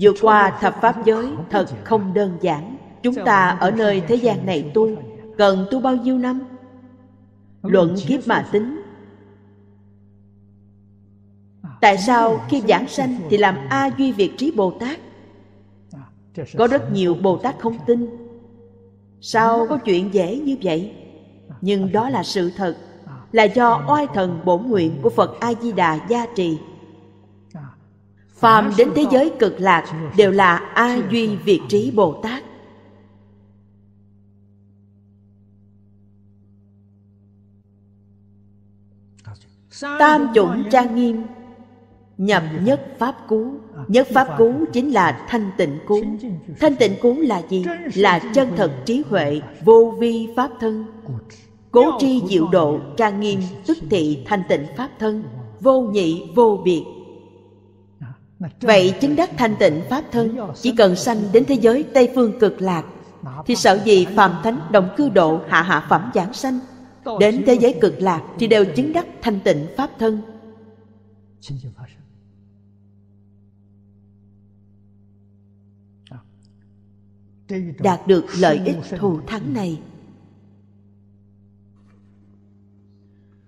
Vượt qua thập pháp giới thật không đơn giản Chúng ta ở nơi thế gian này tu Cần tu bao nhiêu năm? Luận kiếp mà tính tại sao khi giảng sanh thì làm a duy việt trí bồ tát có rất nhiều bồ tát không tin sao có chuyện dễ như vậy nhưng đó là sự thật là do oai thần bổn nguyện của phật a di đà gia trì phàm đến thế giới cực lạc đều là a duy việt trí bồ tát tam chủng trang nghiêm nhậm nhất pháp cú nhất pháp cú chính là thanh tịnh cú thanh tịnh cú là gì là chân thật trí huệ vô vi pháp thân cố tri diệu độ trang nghiêm tức thị thanh tịnh pháp thân vô nhị vô biệt dạ, vậy chứng đắc thanh tịnh pháp thân chỉ cần sanh đến thế giới tây phương cực lạc thì sợ gì phàm thánh động cư độ hạ hạ phẩm giảng sanh đến thế giới cực lạc thì đều chứng đắc thanh tịnh pháp thân đạt được lợi ích thù thắng này.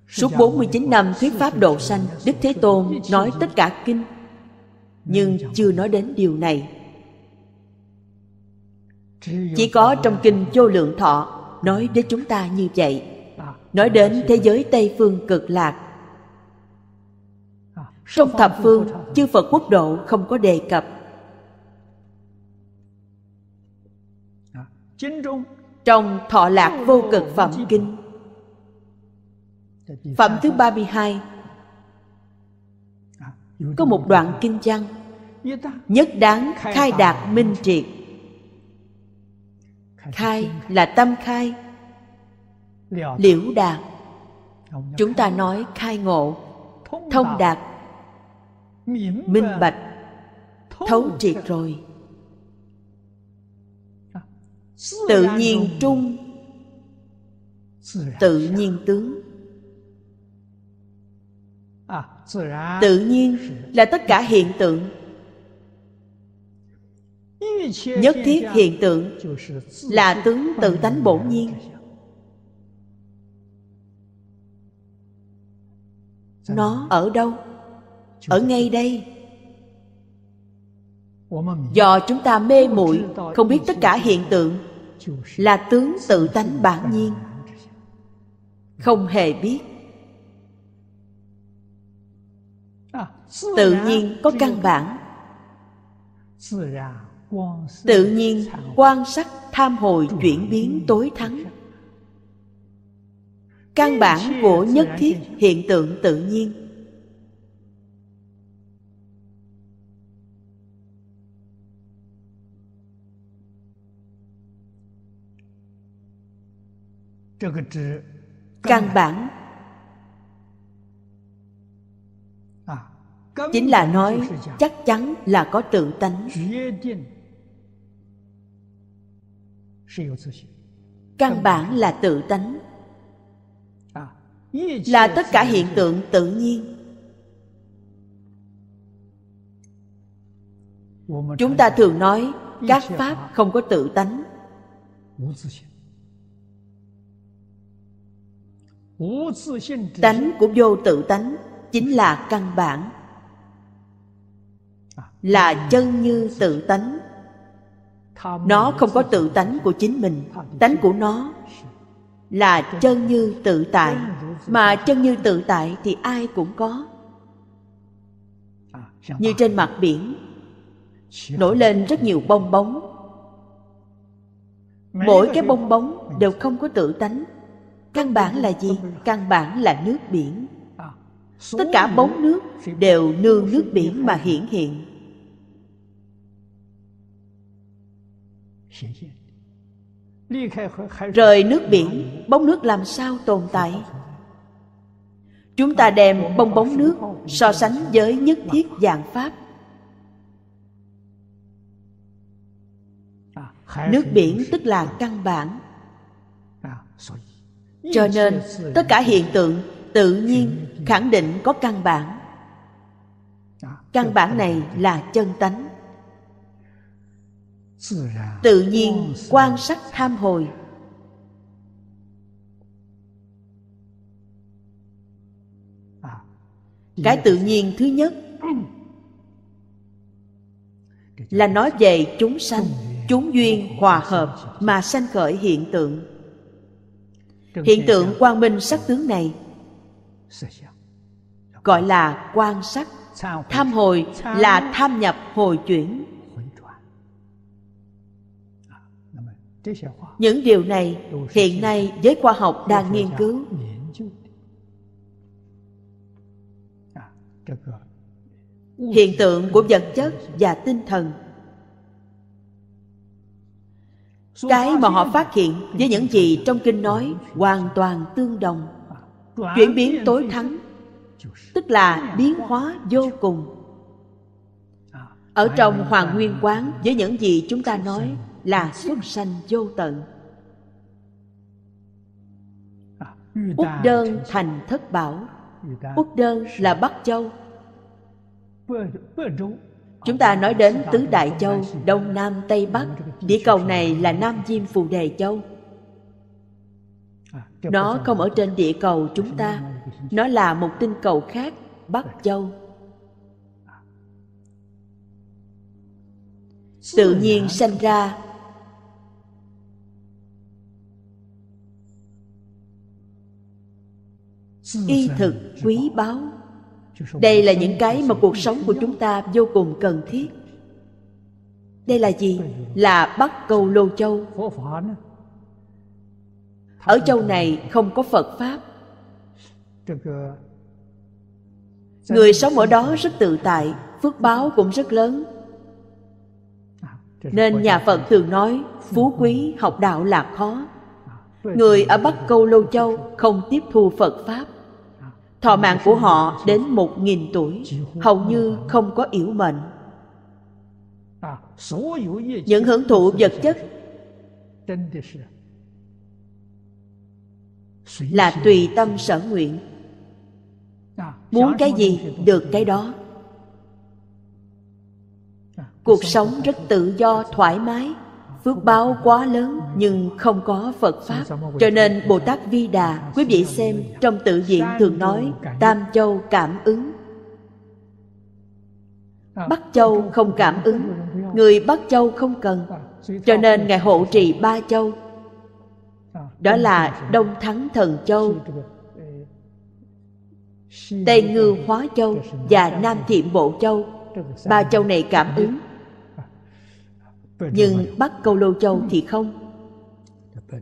Suốt 49 năm thuyết pháp độ sanh, Đức Thế Tôn nói tất cả kinh, nhưng chưa nói đến điều này. Chỉ có trong kinh Vô Lượng Thọ nói đến chúng ta như vậy, nói đến thế giới Tây phương cực lạc. Trong thập phương, chư Phật quốc độ không có đề cập trong thọ lạc vô cực phẩm kinh phẩm thứ 32 à, có một đoạn kinh văn nhất đáng khai đạt minh triệt khai là tâm khai liễu đạt chúng ta nói khai ngộ thông đạt minh bạch thấu triệt rồi tự nhiên trung tự nhiên tướng tự nhiên là tất cả hiện tượng nhất thiết hiện tượng là tướng tự tánh bổn nhiên nó ở đâu ở ngay đây do chúng ta mê muội không biết tất cả hiện tượng là tướng tự tánh bản nhiên không hề biết tự nhiên có căn bản tự nhiên quan sát tham hồi chuyển biến tối thắng căn bản của nhất thiết hiện tượng tự nhiên căn bản à, chính là nói chắc chắn là có tự tánh căn bản là tự tánh à, là tất cả hiện tượng tự nhiên chúng ta thường nói các pháp không có tự tánh Tánh của vô tự tánh chính là căn bản à, Là chân như tự tánh Nó không có tự tánh của chính mình Tánh của nó là chân như tự tại Mà chân như tự tại thì ai cũng có à, dạ Như vâng. trên mặt biển Nổi lên rất nhiều bong bóng Mỗi cái bong bóng đều không có tự tánh căn bản là gì căn bản là nước biển tất cả bóng nước đều nương nước biển mà hiển hiện rời nước biển bóng nước làm sao tồn tại chúng ta đem bong bóng nước so sánh với nhất thiết dạng pháp nước biển tức là căn bản cho nên tất cả hiện tượng tự nhiên khẳng định có căn bản căn bản này là chân tánh tự nhiên quan sát tham hồi cái tự nhiên thứ nhất là nói về chúng sanh chúng duyên hòa hợp mà sanh khởi hiện tượng hiện tượng quang minh sắc tướng này gọi là quan sắc tham hồi là tham nhập hồi chuyển à, những điều này hiện nay giới khoa học đang nghiên cứu à, hiện tượng của vật chất và tinh thần cái mà họ phát hiện với những gì trong kinh nói hoàn toàn tương đồng chuyển biến tối thắng tức là biến hóa vô cùng ở trong hoàng nguyên quán với những gì chúng ta nói là xuất sanh vô tận út đơn thành thất bảo út đơn là bắc châu Chúng ta nói đến Tứ Đại Châu, Đông Nam Tây Bắc Địa cầu này là Nam Diêm Phù Đề Châu Nó không ở trên địa cầu chúng ta Nó là một tinh cầu khác, Bắc Châu Tự nhiên sanh ra Y thực quý báu đây là những cái mà cuộc sống của chúng ta vô cùng cần thiết đây là gì là bắc câu lô châu ở châu này không có phật pháp người sống ở đó rất tự tại phước báo cũng rất lớn nên nhà phật thường nói phú quý học đạo là khó người ở bắc câu lô châu không tiếp thu phật pháp Thọ mạng của họ đến một nghìn tuổi Hầu như không có yếu mệnh Những hưởng thụ vật chất Là tùy tâm sở nguyện Muốn cái gì được cái đó Cuộc sống rất tự do, thoải mái phước báo quá lớn nhưng không có phật pháp cho nên bồ tát vi đà quý vị xem trong tự diện thường nói tam châu cảm ứng bắc châu không cảm ứng người bắc châu không cần cho nên ngài hộ trì ba châu đó là đông thắng thần châu tây ngư hóa châu và nam thiện bộ châu ba châu này cảm ứng nhưng dạ, bắt câu lô châu thì không dạ,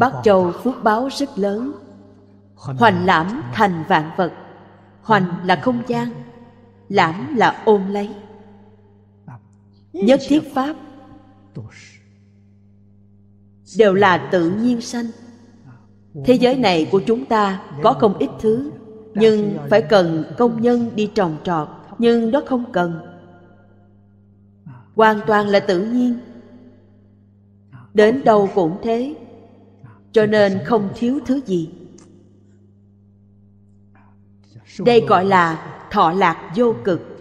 bắt châu phước báo rất lớn hoành lãm thành vạn vật hoành là không gian lãm là ôm lấy dạ. nhất thiết pháp đều là tự nhiên sanh thế giới này của chúng ta có không ít thứ nhưng phải cần công nhân đi trồng trọt nhưng đó không cần hoàn toàn là tự nhiên đến đâu cũng thế cho nên không thiếu thứ gì đây gọi là thọ lạc vô cực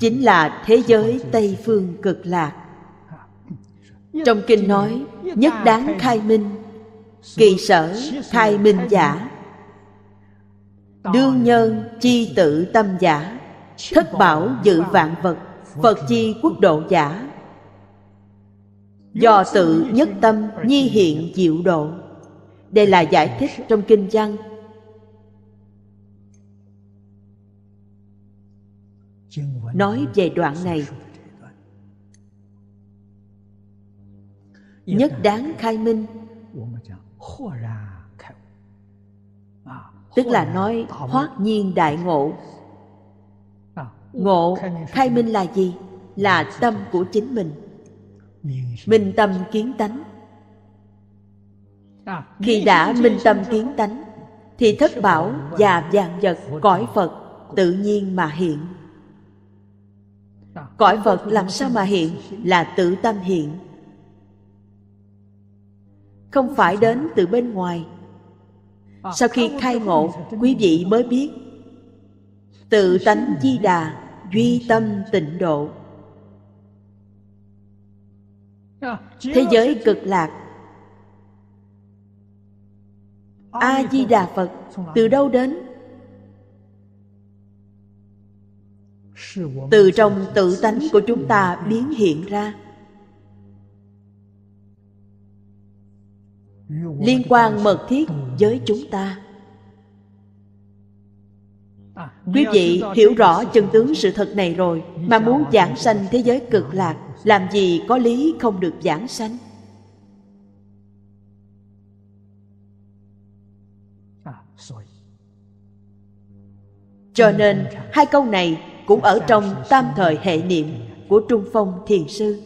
chính là thế giới tây phương cực lạc trong kinh nói nhất đáng khai minh kỳ sở khai minh giả đương nhân chi tự tâm giả thất bảo dự vạn vật phật chi quốc độ giả do tự nhất tâm nhi hiện diệu độ đây là giải thích trong kinh văn nói về đoạn này nhất đáng khai minh tức là nói hoát nhiên đại ngộ ngộ khai minh là gì là tâm của chính mình minh tâm kiến tánh khi đã minh tâm kiến tánh thì thất bảo và vạn vật cõi phật tự nhiên mà hiện cõi phật làm sao mà hiện là tự tâm hiện không phải đến từ bên ngoài sau khi khai ngộ quý vị mới biết tự tánh di đà duy tâm tịnh độ dạ, thế giới cực lạc a di đà phật từ đâu đến từ trong tự tánh của chúng ta biến hiện ra liên quan mật thiết với chúng ta Quý vị hiểu rõ chân tướng sự thật này rồi Mà muốn giảng sanh thế giới cực lạc Làm gì có lý không được giảng sanh Cho nên hai câu này cũng ở trong tam thời hệ niệm của Trung Phong Thiền Sư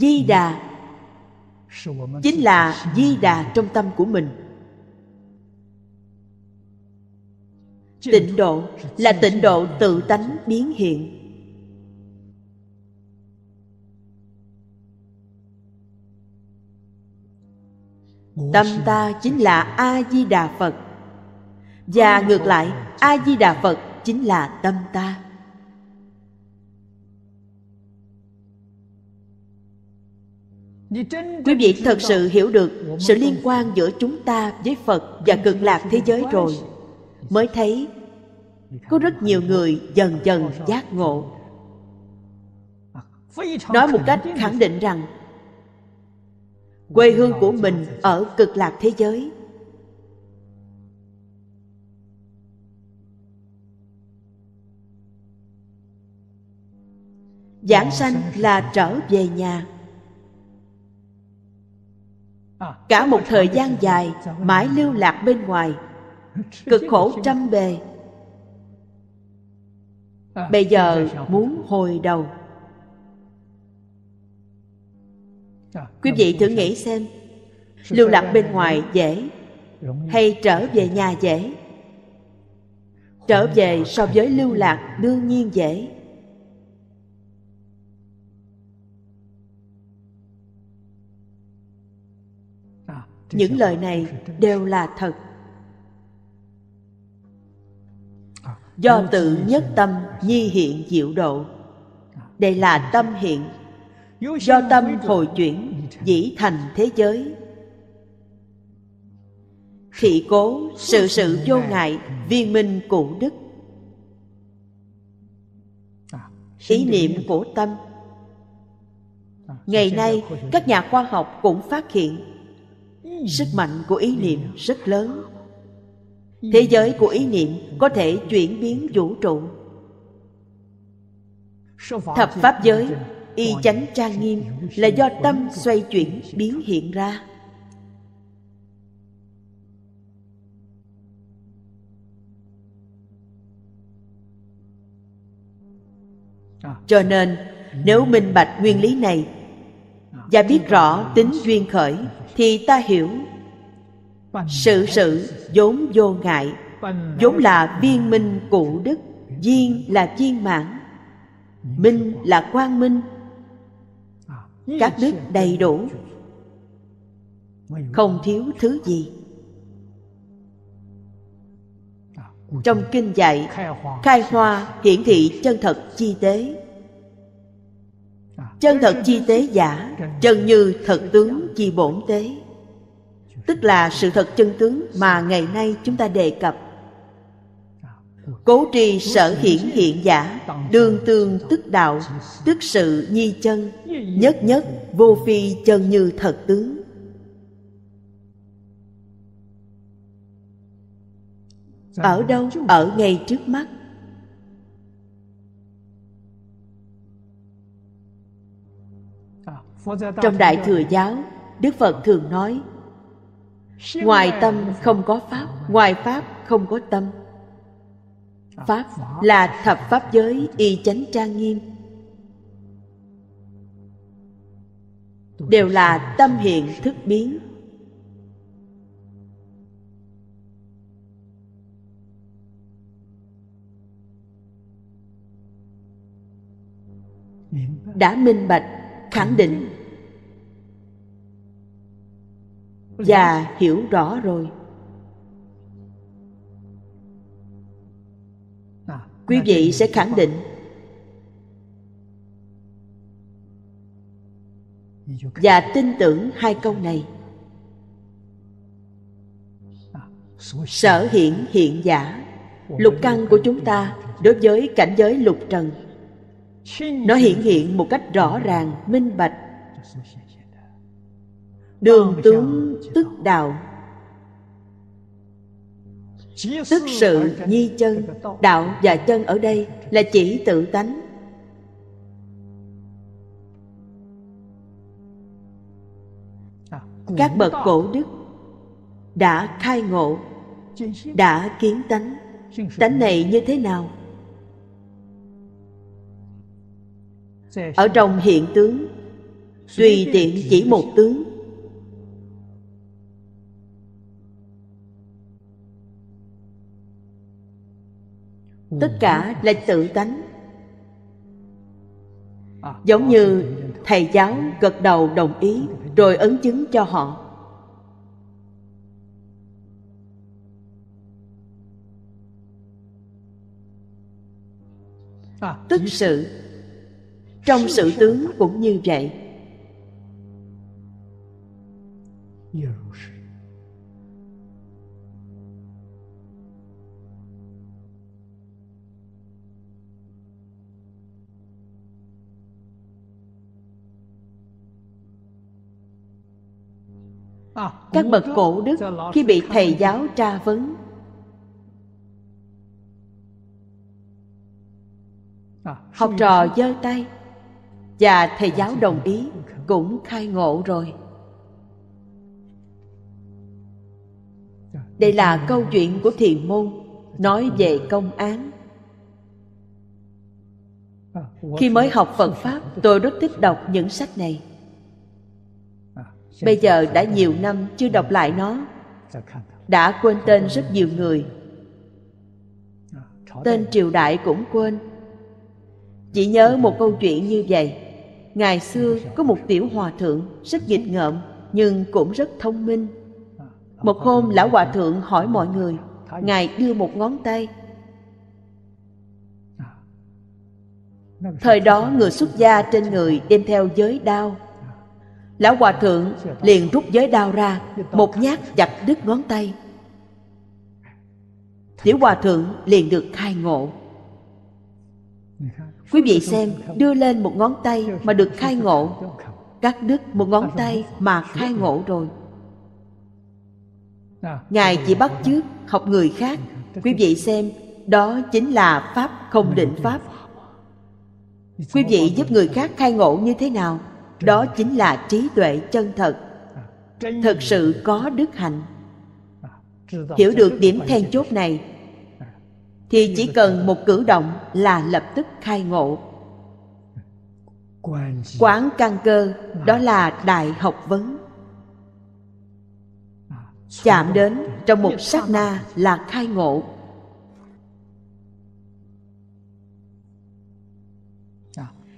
di đà chính là di đà trong tâm của mình tịnh độ là tịnh độ tự tánh biến hiện tâm ta chính là a di đà phật và ngược lại a di đà phật chính là tâm ta quý vị thật sự hiểu được sự liên quan giữa chúng ta với phật và cực lạc thế giới rồi mới thấy có rất nhiều người dần dần giác ngộ à, nói một cách khẳng định rằng quê hương của mình ở cực lạc thế giới giảng sanh là trở về nhà cả một thời gian dài mãi lưu lạc bên ngoài cực khổ trăm bề bây giờ muốn hồi đầu quý vị thử nghĩ xem lưu lạc bên ngoài dễ hay trở về nhà dễ trở về so với lưu lạc đương nhiên dễ những lời này đều là thật do tự nhất tâm nhi hiện diệu độ đây là tâm hiện do tâm hồi chuyển dĩ thành thế giới khỉ cố sự sự vô ngại viên minh cụ đức ý niệm của tâm ngày nay các nhà khoa học cũng phát hiện sức mạnh của ý niệm rất lớn thế giới của ý niệm có thể chuyển biến vũ trụ thập pháp giới y chánh trang nghiêm là do tâm xoay chuyển biến hiện ra cho nên nếu minh bạch nguyên lý này và biết rõ tính duyên khởi thì ta hiểu sự sự vốn vô ngại vốn là viên minh cụ đức viên là viên mãn minh là quang minh các đức đầy đủ không thiếu thứ gì trong kinh dạy khai hoa hiển thị chân thật chi tế chân thật chi tế giả chân như thật tướng chi bổn tế tức là sự thật chân tướng mà ngày nay chúng ta đề cập cố tri sở hiển hiện giả đương tương tức đạo tức sự nhi chân nhất nhất vô phi chân như thật tướng ở đâu ở ngay trước mắt trong đại thừa giáo đức phật thường nói ngoài tâm không có pháp ngoài pháp không có tâm pháp là thập pháp giới y chánh trang nghiêm đều là tâm hiện thức biến đã minh bạch khẳng định và dạ, hiểu rõ rồi quý vị sẽ khẳng định và tin tưởng hai câu này sở hiện hiện giả lục căn của chúng ta đối với cảnh giới lục trần nó hiện hiện một cách rõ ràng minh bạch đường tướng tức đạo tức sự nhi chân đạo và chân ở đây là chỉ tự tánh các bậc cổ đức đã khai ngộ đã kiến tánh tánh này như thế nào ở trong hiện tướng tùy tiện chỉ một tướng tất cả là tự tánh giống như thầy giáo gật đầu đồng ý rồi ấn chứng cho họ tức sự trong sự tướng cũng như vậy các bậc cổ đức khi bị thầy giáo tra vấn à, học trò giơ tay và thầy à, giáo đồng ý cũng khai ngộ rồi à, đây là câu chuyện của thiền môn nói về công án khi mới học phật pháp tôi rất thích đọc những sách này bây giờ đã nhiều năm chưa đọc lại nó đã quên tên rất nhiều người tên triều đại cũng quên chỉ nhớ một câu chuyện như vậy ngày xưa có một tiểu hòa thượng rất nghịch ngợm nhưng cũng rất thông minh một hôm lão hòa thượng hỏi mọi người ngài đưa một ngón tay thời đó người xuất gia trên người đem theo giới đao lão hòa thượng liền rút giới đao ra một nhát chặt đứt ngón tay tiểu hòa thượng liền được khai ngộ quý vị xem đưa lên một ngón tay mà được khai ngộ cắt đứt một ngón tay mà khai ngộ rồi ngài chỉ bắt chước học người khác quý vị xem đó chính là pháp không định pháp quý vị giúp người khác khai ngộ như thế nào đó chính là trí tuệ chân thật thật sự có đức hạnh hiểu được điểm then chốt này thì chỉ cần một cử động là lập tức khai ngộ quán căn cơ đó là đại học vấn chạm đến trong một sát na là khai ngộ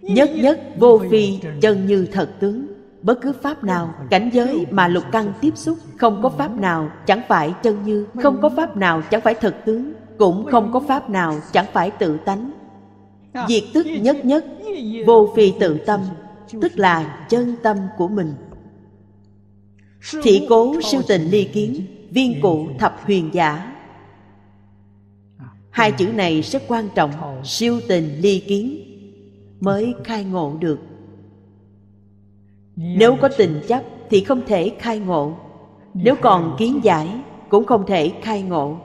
nhất nhất vô phi chân như thật tướng bất cứ pháp nào cảnh giới mà lục căn tiếp xúc không có pháp nào chẳng phải chân như không có pháp nào chẳng phải thật tướng cũng không có pháp nào chẳng phải tự tánh diệt tức nhất nhất vô phi tự tâm tức là chân tâm của mình thị cố siêu tình ly kiến viên cụ thập huyền giả hai chữ này rất quan trọng siêu tình ly kiến mới khai ngộ được nếu có tình chấp thì không thể khai ngộ nếu còn kiến giải cũng không thể khai ngộ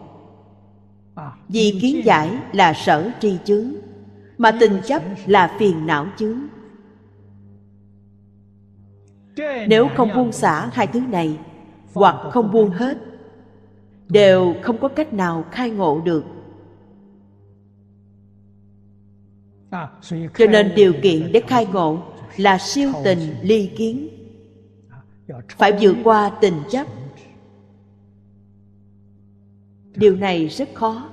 vì kiến giải là sở tri chứng, mà tình chấp là phiền não chứng. nếu không buông xả hai thứ này hoặc không buông hết đều không có cách nào khai ngộ được cho nên điều kiện để khai ngộ là siêu tình ly kiến phải vượt qua tình chấp điều này rất khó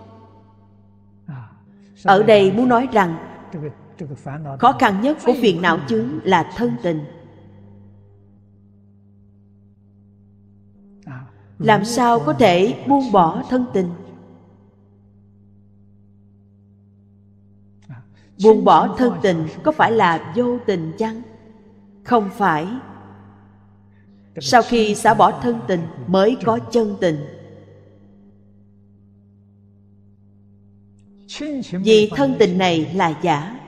ở đây muốn nói rằng khó khăn nhất của phiền não chướng là thân tình làm sao có thể buông bỏ thân tình buông bỏ thân tình có phải là vô tình chăng không phải sau khi xả bỏ thân tình mới có chân tình vì thân tình này là giả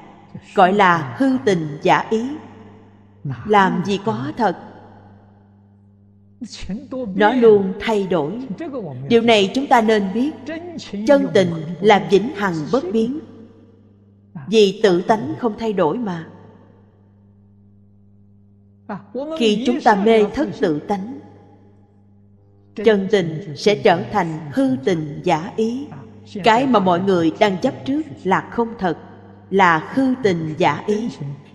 gọi là hư tình giả ý làm gì có thật nó luôn thay đổi điều này chúng ta nên biết chân tình là vĩnh hằng bất biến vì tự tánh không thay đổi mà khi chúng ta mê thất tự tánh chân tình sẽ trở thành hư tình giả ý cái mà mọi người đang chấp trước là không thật là hư tình giả ý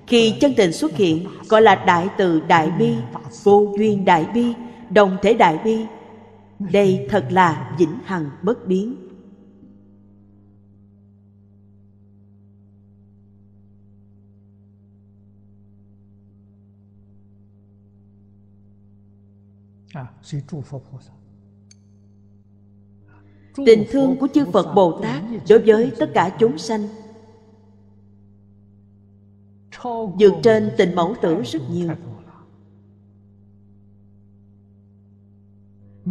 khi chân tình xuất hiện gọi là đại từ đại bi vô duyên đại bi đồng thể đại bi đây thật là vĩnh hằng bất biến tình thương của chư phật bồ tát đối với tất cả chúng sanh vượt trên tình mẫu tử rất nhiều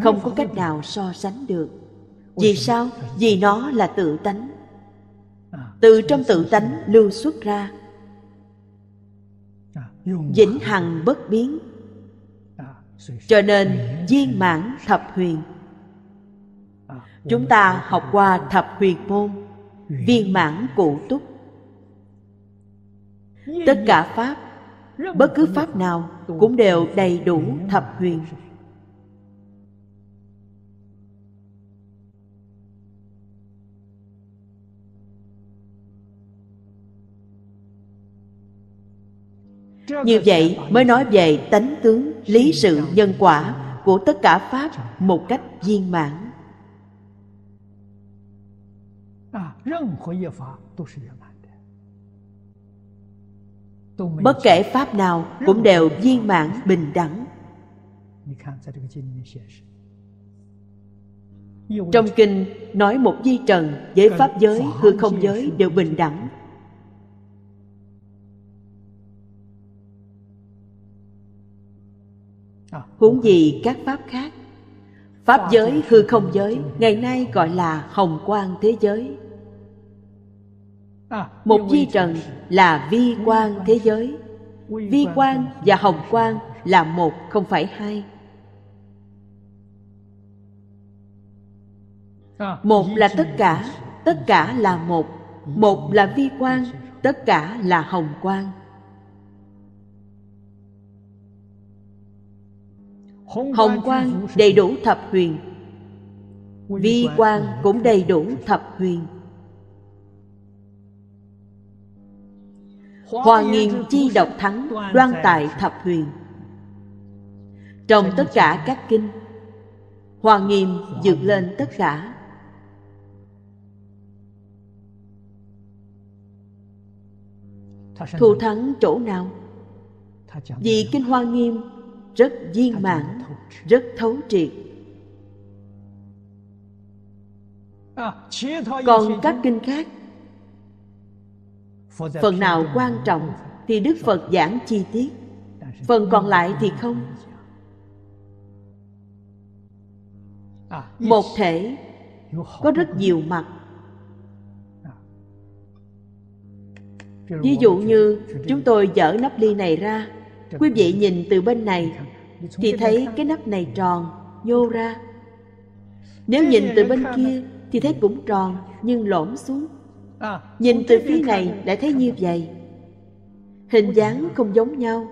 không có cách nào so sánh được vì sao vì nó là tự tánh à, từ trong tự tánh lưu xuất ra à, vĩnh hằng bất biến cho nên viên mãn thập huyền chúng ta học qua thập huyền môn viên mãn cụ túc tất cả pháp bất cứ pháp nào cũng đều đầy đủ thập huyền như vậy mới nói về tánh tướng lý sự nhân quả của tất cả pháp một cách viên mãn à, bất kể pháp nào cũng đều viên mãn bình đẳng trong kinh nói một di trần với pháp giới hư không giới đều bình đẳng huống gì các pháp khác pháp giới hư không giới ngày nay gọi là hồng quang thế giới à, một vi trần là vi quan thế giới vi quan và hồng quang là một không phải hai à, một là tất cả tất cả là một một là vi quan tất cả là hồng quang hồng quang đầy đủ thập huyền vi quang cũng đầy đủ thập huyền Hòa nghiêm chi độc thắng đoan tại thập huyền Trong tất cả các kinh Hòa nghiêm dựng lên tất cả Thù thắng chỗ nào Vì kinh Hoa Nghiêm rất viên mãn rất thấu triệt à, còn các kinh khác phần nào quan trọng thì đức phật giảng chi tiết phần còn lại thì không à, một thể có rất nhiều mặt à. ví dụ như chúng tôi dở nắp ly này ra quý vị nhìn từ bên này thì thấy cái nắp này tròn nhô ra nếu nhìn từ bên kia thì thấy cũng tròn nhưng lõm xuống nhìn từ phía này lại thấy như vậy hình dáng không giống nhau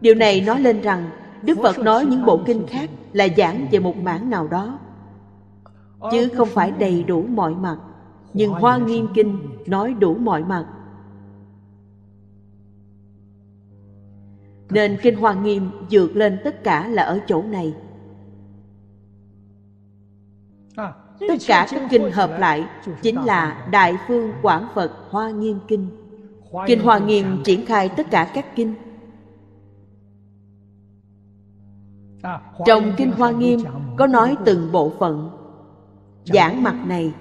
điều này nói lên rằng đức phật nói những bộ kinh khác là giảng về một mảng nào đó chứ không phải đầy đủ mọi mặt nhưng hoa nghiêm kinh nói đủ mọi mặt Nên Kinh Hoa Nghiêm dược lên tất cả là ở chỗ này. À, tất cả các kinh hợp lại chính là Đại Phương Quảng Phật Hoa Nghiêm Kinh. Kinh Hoa Nghiêm triển khai tất cả các kinh. À, Trong Kinh Hoa Nghiêm có nói từng bộ phận giảng mặt này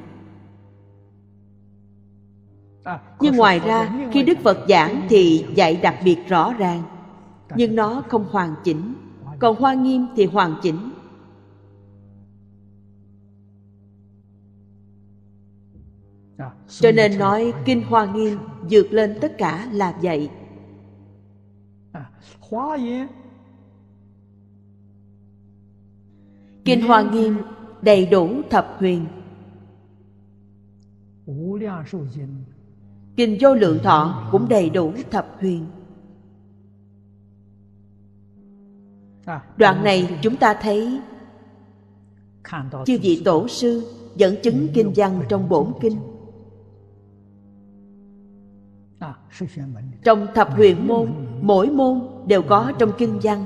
à, nhưng ngoài ra khi đức phật giảng thì dạy đặc biệt rõ ràng nhưng nó không hoàn chỉnh còn hoa nghiêm thì hoàn chỉnh cho nên nói kinh hoa nghiêm vượt lên tất cả là vậy kinh hoa nghiêm đầy đủ thập huyền kinh vô lượng thọ cũng đầy đủ thập huyền đoạn này chúng ta thấy chư vị tổ sư dẫn chứng kinh văn trong bổn kinh trong thập huyền môn mỗi môn đều có trong kinh văn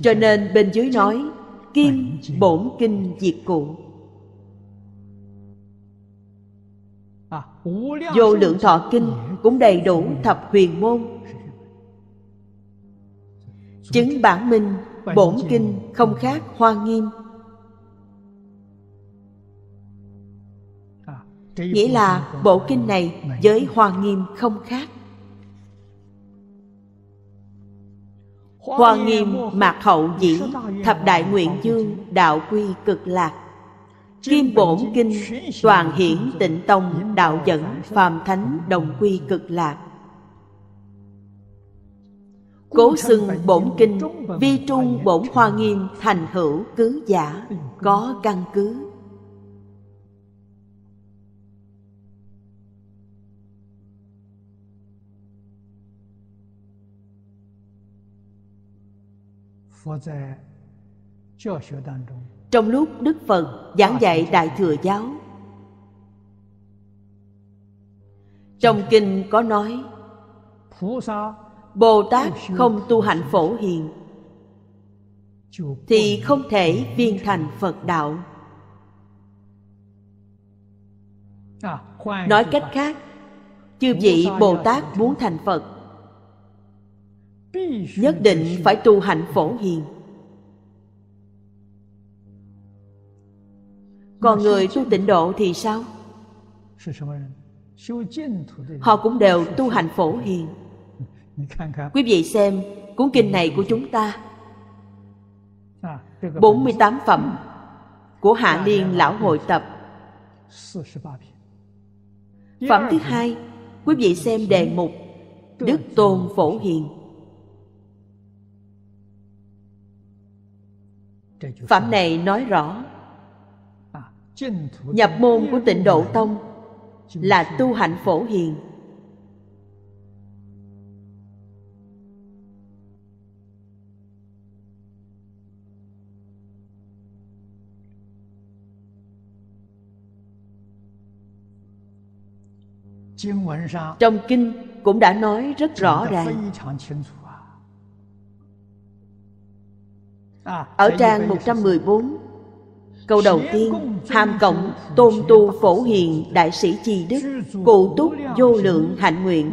cho nên bên dưới nói kim bổn kinh diệt cụ Vô lượng thọ kinh cũng đầy đủ thập huyền môn Chứng bản minh bổn kinh không khác hoa nghiêm Nghĩa là bộ kinh này với hoa nghiêm không khác Hoa nghiêm mạc hậu dĩ Thập đại nguyện dương đạo quy cực lạc Kim Bổn Kinh Toàn Hiển Tịnh Tông Đạo Dẫn Phàm Thánh Đồng Quy Cực Lạc Cố xưng Bổn Kinh Vi Trung Bổn Hoa Nghiêm Thành Hữu Cứ Giả Có căn cứ Phật trong lúc Đức Phật giảng dạy Đại Thừa Giáo. Trong kinh có nói Bồ Tát không tu hạnh phổ hiền Thì không thể viên thành Phật Đạo à, Nói cách khác Chư vị Bồ Tát muốn thành Phật Nhất định phải tu hạnh phổ hiền còn người tu tịnh độ thì sao họ cũng đều tu hành phổ hiền quý vị xem cuốn kinh này của chúng ta 48 phẩm của Hạ Liên Lão Hội Tập Phẩm thứ hai Quý vị xem đề mục Đức Tôn Phổ Hiền Phẩm này nói rõ nhập môn của tịnh độ tông là tu hạnh phổ hiền trong kinh cũng đã nói rất rõ ràng ở trang 114 Câu đầu tiên Hàm cộng tôn tu phổ hiền đại sĩ chi đức Cụ túc vô lượng hạnh nguyện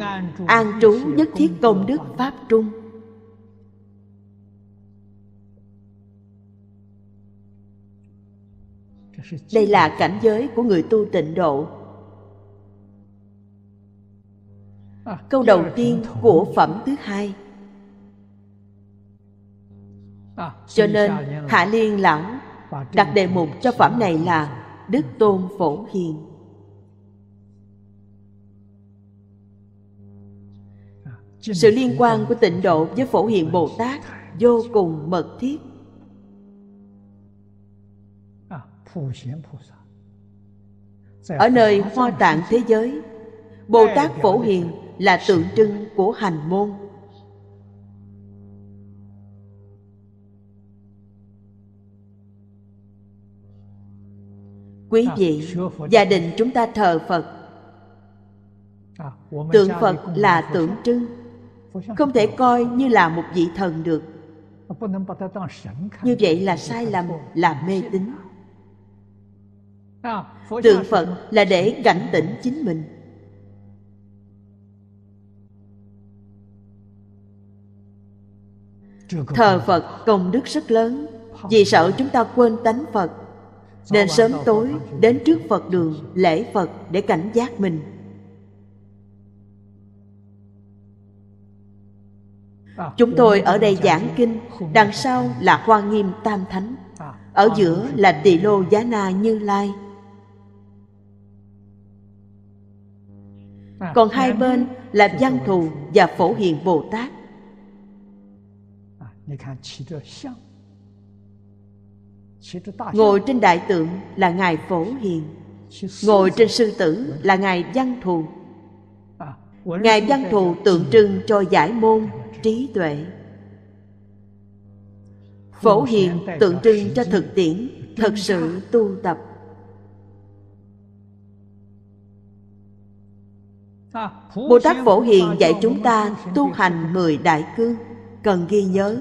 An trú nhất thiết công đức pháp trung Đây là cảnh giới của người tu tịnh độ Câu đầu tiên của phẩm thứ hai Cho nên Hạ Liên Lão đặt đề mục cho phẩm này là đức tôn phổ hiền sự liên quan của tịnh độ với phổ hiền bồ tát vô cùng mật thiết ở nơi hoa tạng thế giới bồ tát phổ hiền là tượng trưng của hành môn quý vị gia đình chúng ta thờ phật à, tượng phật là tượng trưng không thể coi như là một vị thần được à, như vậy là sai lầm là mê tín à, tượng phật là để cảnh tỉnh chính mình thờ phật công đức rất lớn vì sợ chúng ta quên tánh phật nên sớm tối đến trước phật đường lễ phật để cảnh giác mình chúng tôi ở đây giảng kinh đằng sau là hoa nghiêm tam thánh ở giữa là tỳ lô giá na như lai còn hai bên là văn thù và phổ hiền bồ tát ngồi trên đại tượng là ngài phổ hiền ngồi trên sư tử là ngài văn thù à, ngài văn thù tượng ừ. trưng cho giải môn dạ, dạ, dạ. trí tuệ phổ hiền tượng trưng cho thực tiễn thật sự tu tập à, bồ tát phổ hiền dạy chúng ta tu hành mười đại cương cần ghi nhớ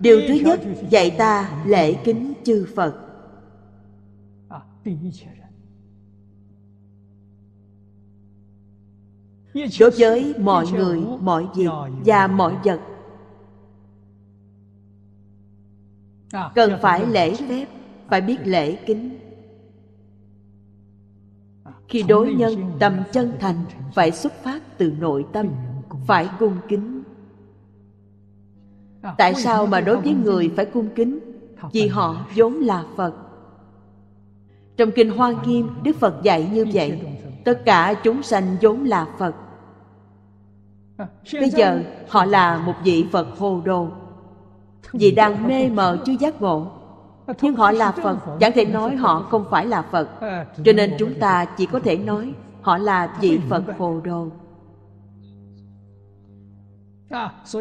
điều thứ nhất dạy ta lễ kính chư phật đối với mọi người mọi việc và mọi vật cần phải lễ phép phải biết lễ kính khi đối nhân tâm chân thành phải xuất phát từ nội tâm phải cung kính Ờ, tại sao mà đối với người phải cung kính vì họ vốn là phật trong kinh hoa ờ, nghiêm đức phật dạy như vậy tất cả chúng sanh vốn là phật ờ, bây giờ họ là một vị phật hồ đồ vì đang mê mờ chưa giác ngộ nhưng họ là phật chẳng thể nói họ không phải là phật cho nên chúng ta chỉ có thể nói họ là vị phật hồ đồ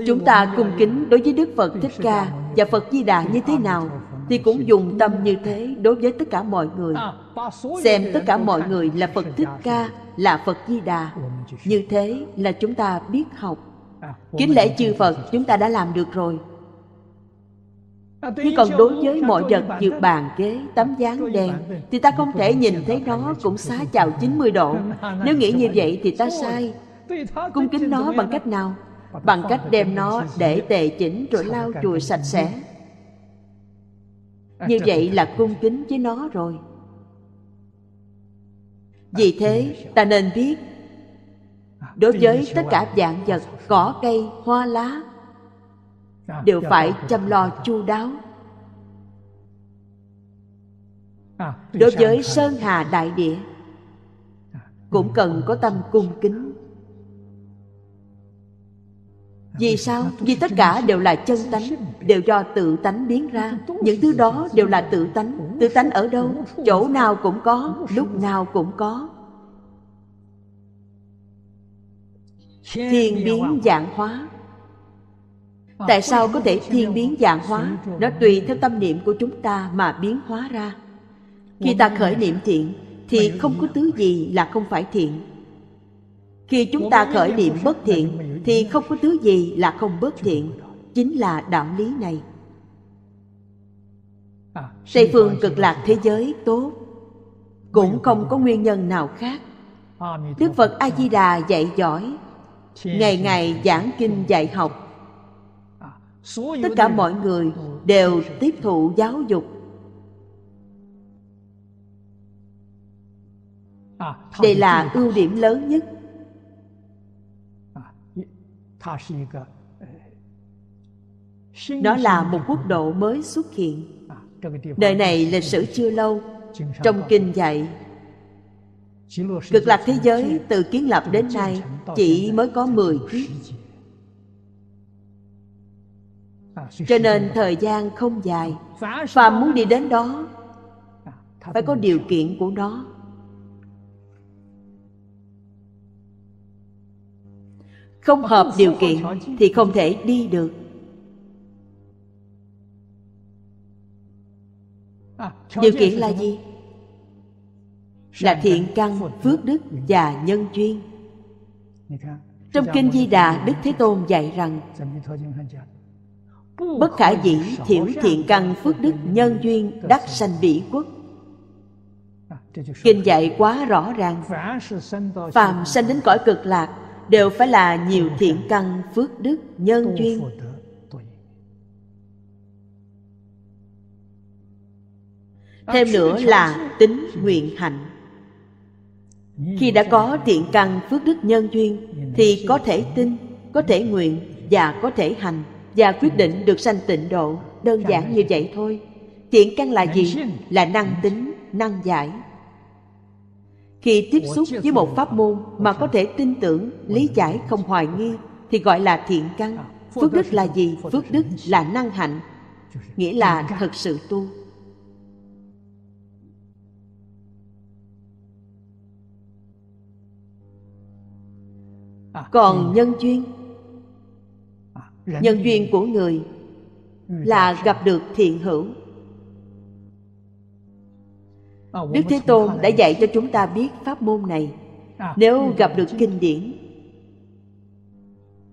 chúng ta cung kính đối với đức phật thích ca và phật di đà như thế nào thì cũng dùng tâm như thế đối với tất cả mọi người xem tất cả mọi người là phật thích ca là phật di đà như thế là chúng ta biết học kính lễ chư phật chúng ta đã làm được rồi nhưng còn đối với mọi vật như bàn ghế, tấm dáng đèn Thì ta không thể nhìn thấy nó cũng xá chào 90 độ Nếu nghĩ như vậy thì ta sai Cung kính nó bằng cách nào? bằng cách đem nó để tề chỉnh rồi lau chùi sạch sẽ như vậy là cung kính với nó rồi vì thế ta nên biết đối với tất cả dạng vật cỏ cây hoa lá đều phải chăm lo chu đáo đối với sơn hà đại địa cũng cần có tâm cung kính vì sao vì tất cả đều là chân tánh đều do tự tánh biến ra những thứ đó đều là tự tánh tự tánh ở đâu chỗ nào cũng có lúc nào cũng có thiên à. biến dạng hóa tại sao có thể thiên biến dạng hóa nó tùy theo tâm niệm của chúng ta mà biến hóa ra khi ta khởi niệm thiện thì không có thứ gì là không phải thiện khi chúng ta khởi niệm bất thiện Thì không có thứ gì là không bất thiện Chính là đạo lý này Tây phương cực lạc thế giới tốt Cũng không có nguyên nhân nào khác Đức Phật A-di-đà dạy giỏi Ngày ngày giảng kinh dạy học Tất cả mọi người đều tiếp thụ giáo dục Đây là ưu điểm lớn nhất đó là một quốc độ mới xuất hiện Đời này lịch sử chưa lâu Trong kinh dạy Cực lạc thế giới từ kiến lập đến nay Chỉ mới có 10 kiếp Cho nên thời gian không dài Phàm muốn đi đến đó Phải có điều kiện của nó không hợp điều kiện thì không thể đi được à, điều kiện là gì là thiện căn phước đức và nhân duyên trong kinh di đà đức thế tôn dạy rằng bất khả dĩ thiểu thiện căn phước đức nhân duyên đắc sanh bỉ quốc à, kinh dạy quá rõ ràng phàm sanh đến cõi cực lạc đều phải là nhiều thiện căn phước đức nhân duyên thêm nữa là tính nguyện hạnh khi đã có thiện căn phước đức nhân duyên thì có thể tin có thể nguyện và có thể hành và quyết định được sanh tịnh độ đơn giản như vậy thôi thiện căn là gì là năng tính năng giải khi tiếp xúc với một pháp môn mà có thể tin tưởng lý giải không hoài nghi thì gọi là thiện căn à, phước đức là gì phước đức là năng hạnh nghĩa là thật sự tu à, còn nhân duyên à, nhân duyên của người là gặp được thiện hữu Ờ, Đức Thế Tôn đã dạy cho chúng ta biết pháp môn này ờ, Nếu ừ, gặp ừ, được kinh điển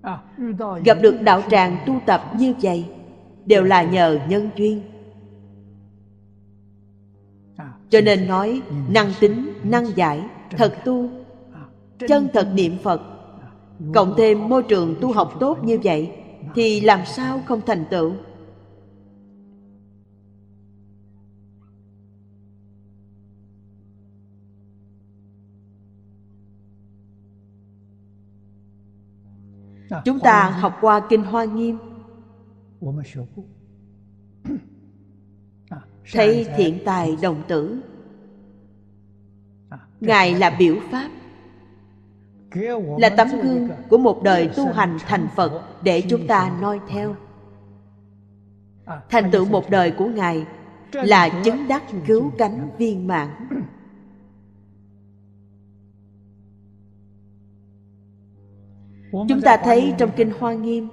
ờ, ừ, Gặp được đạo tràng tu tập như vậy Đều là nhờ nhân duyên Cho nên nói năng tính, năng giải, thật tu Chân thật niệm Phật Cộng thêm môi trường tu học tốt như vậy Thì làm sao không thành tựu Dạ, chúng ta học qua Kinh Hoa Nghiêm *coughs* dạ, Thấy thiện tài đồng tử dạ, Ngài là biểu pháp Là tấm gương của một đời tu hành thành Phật Để chúng ta noi theo à, Thành tựu một đời của Ngài Là chứng đắc cứu cánh viên mạng *coughs* chúng ta thấy trong kinh hoa nghiêm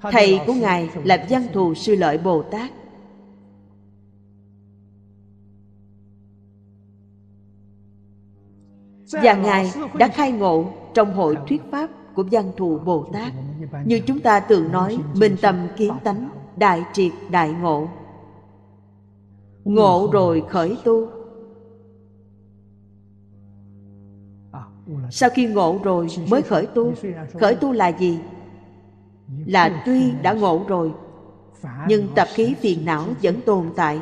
thầy của ngài là văn thù sư lợi bồ tát và ngài đã khai ngộ trong hội thuyết pháp của văn thù bồ tát như chúng ta thường nói minh tâm kiến tánh đại triệt đại ngộ ngộ rồi khởi tu sau khi ngộ rồi mới khởi tu khởi tu là gì là tuy đã ngộ rồi nhưng tập khí phiền não vẫn tồn tại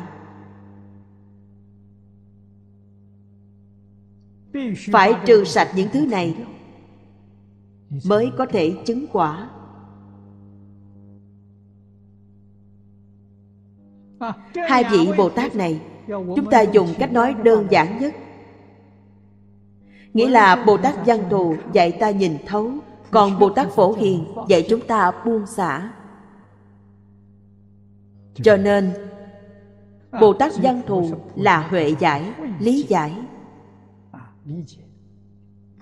phải trừ sạch những thứ này mới có thể chứng quả hai vị bồ tát này chúng ta dùng cách nói đơn giản nhất Nghĩa là Bồ Tát Văn Thù dạy ta nhìn thấu Còn Bồ Tát Phổ Hiền dạy chúng ta buông xả Cho nên Bồ Tát Văn Thù là huệ giải, lý giải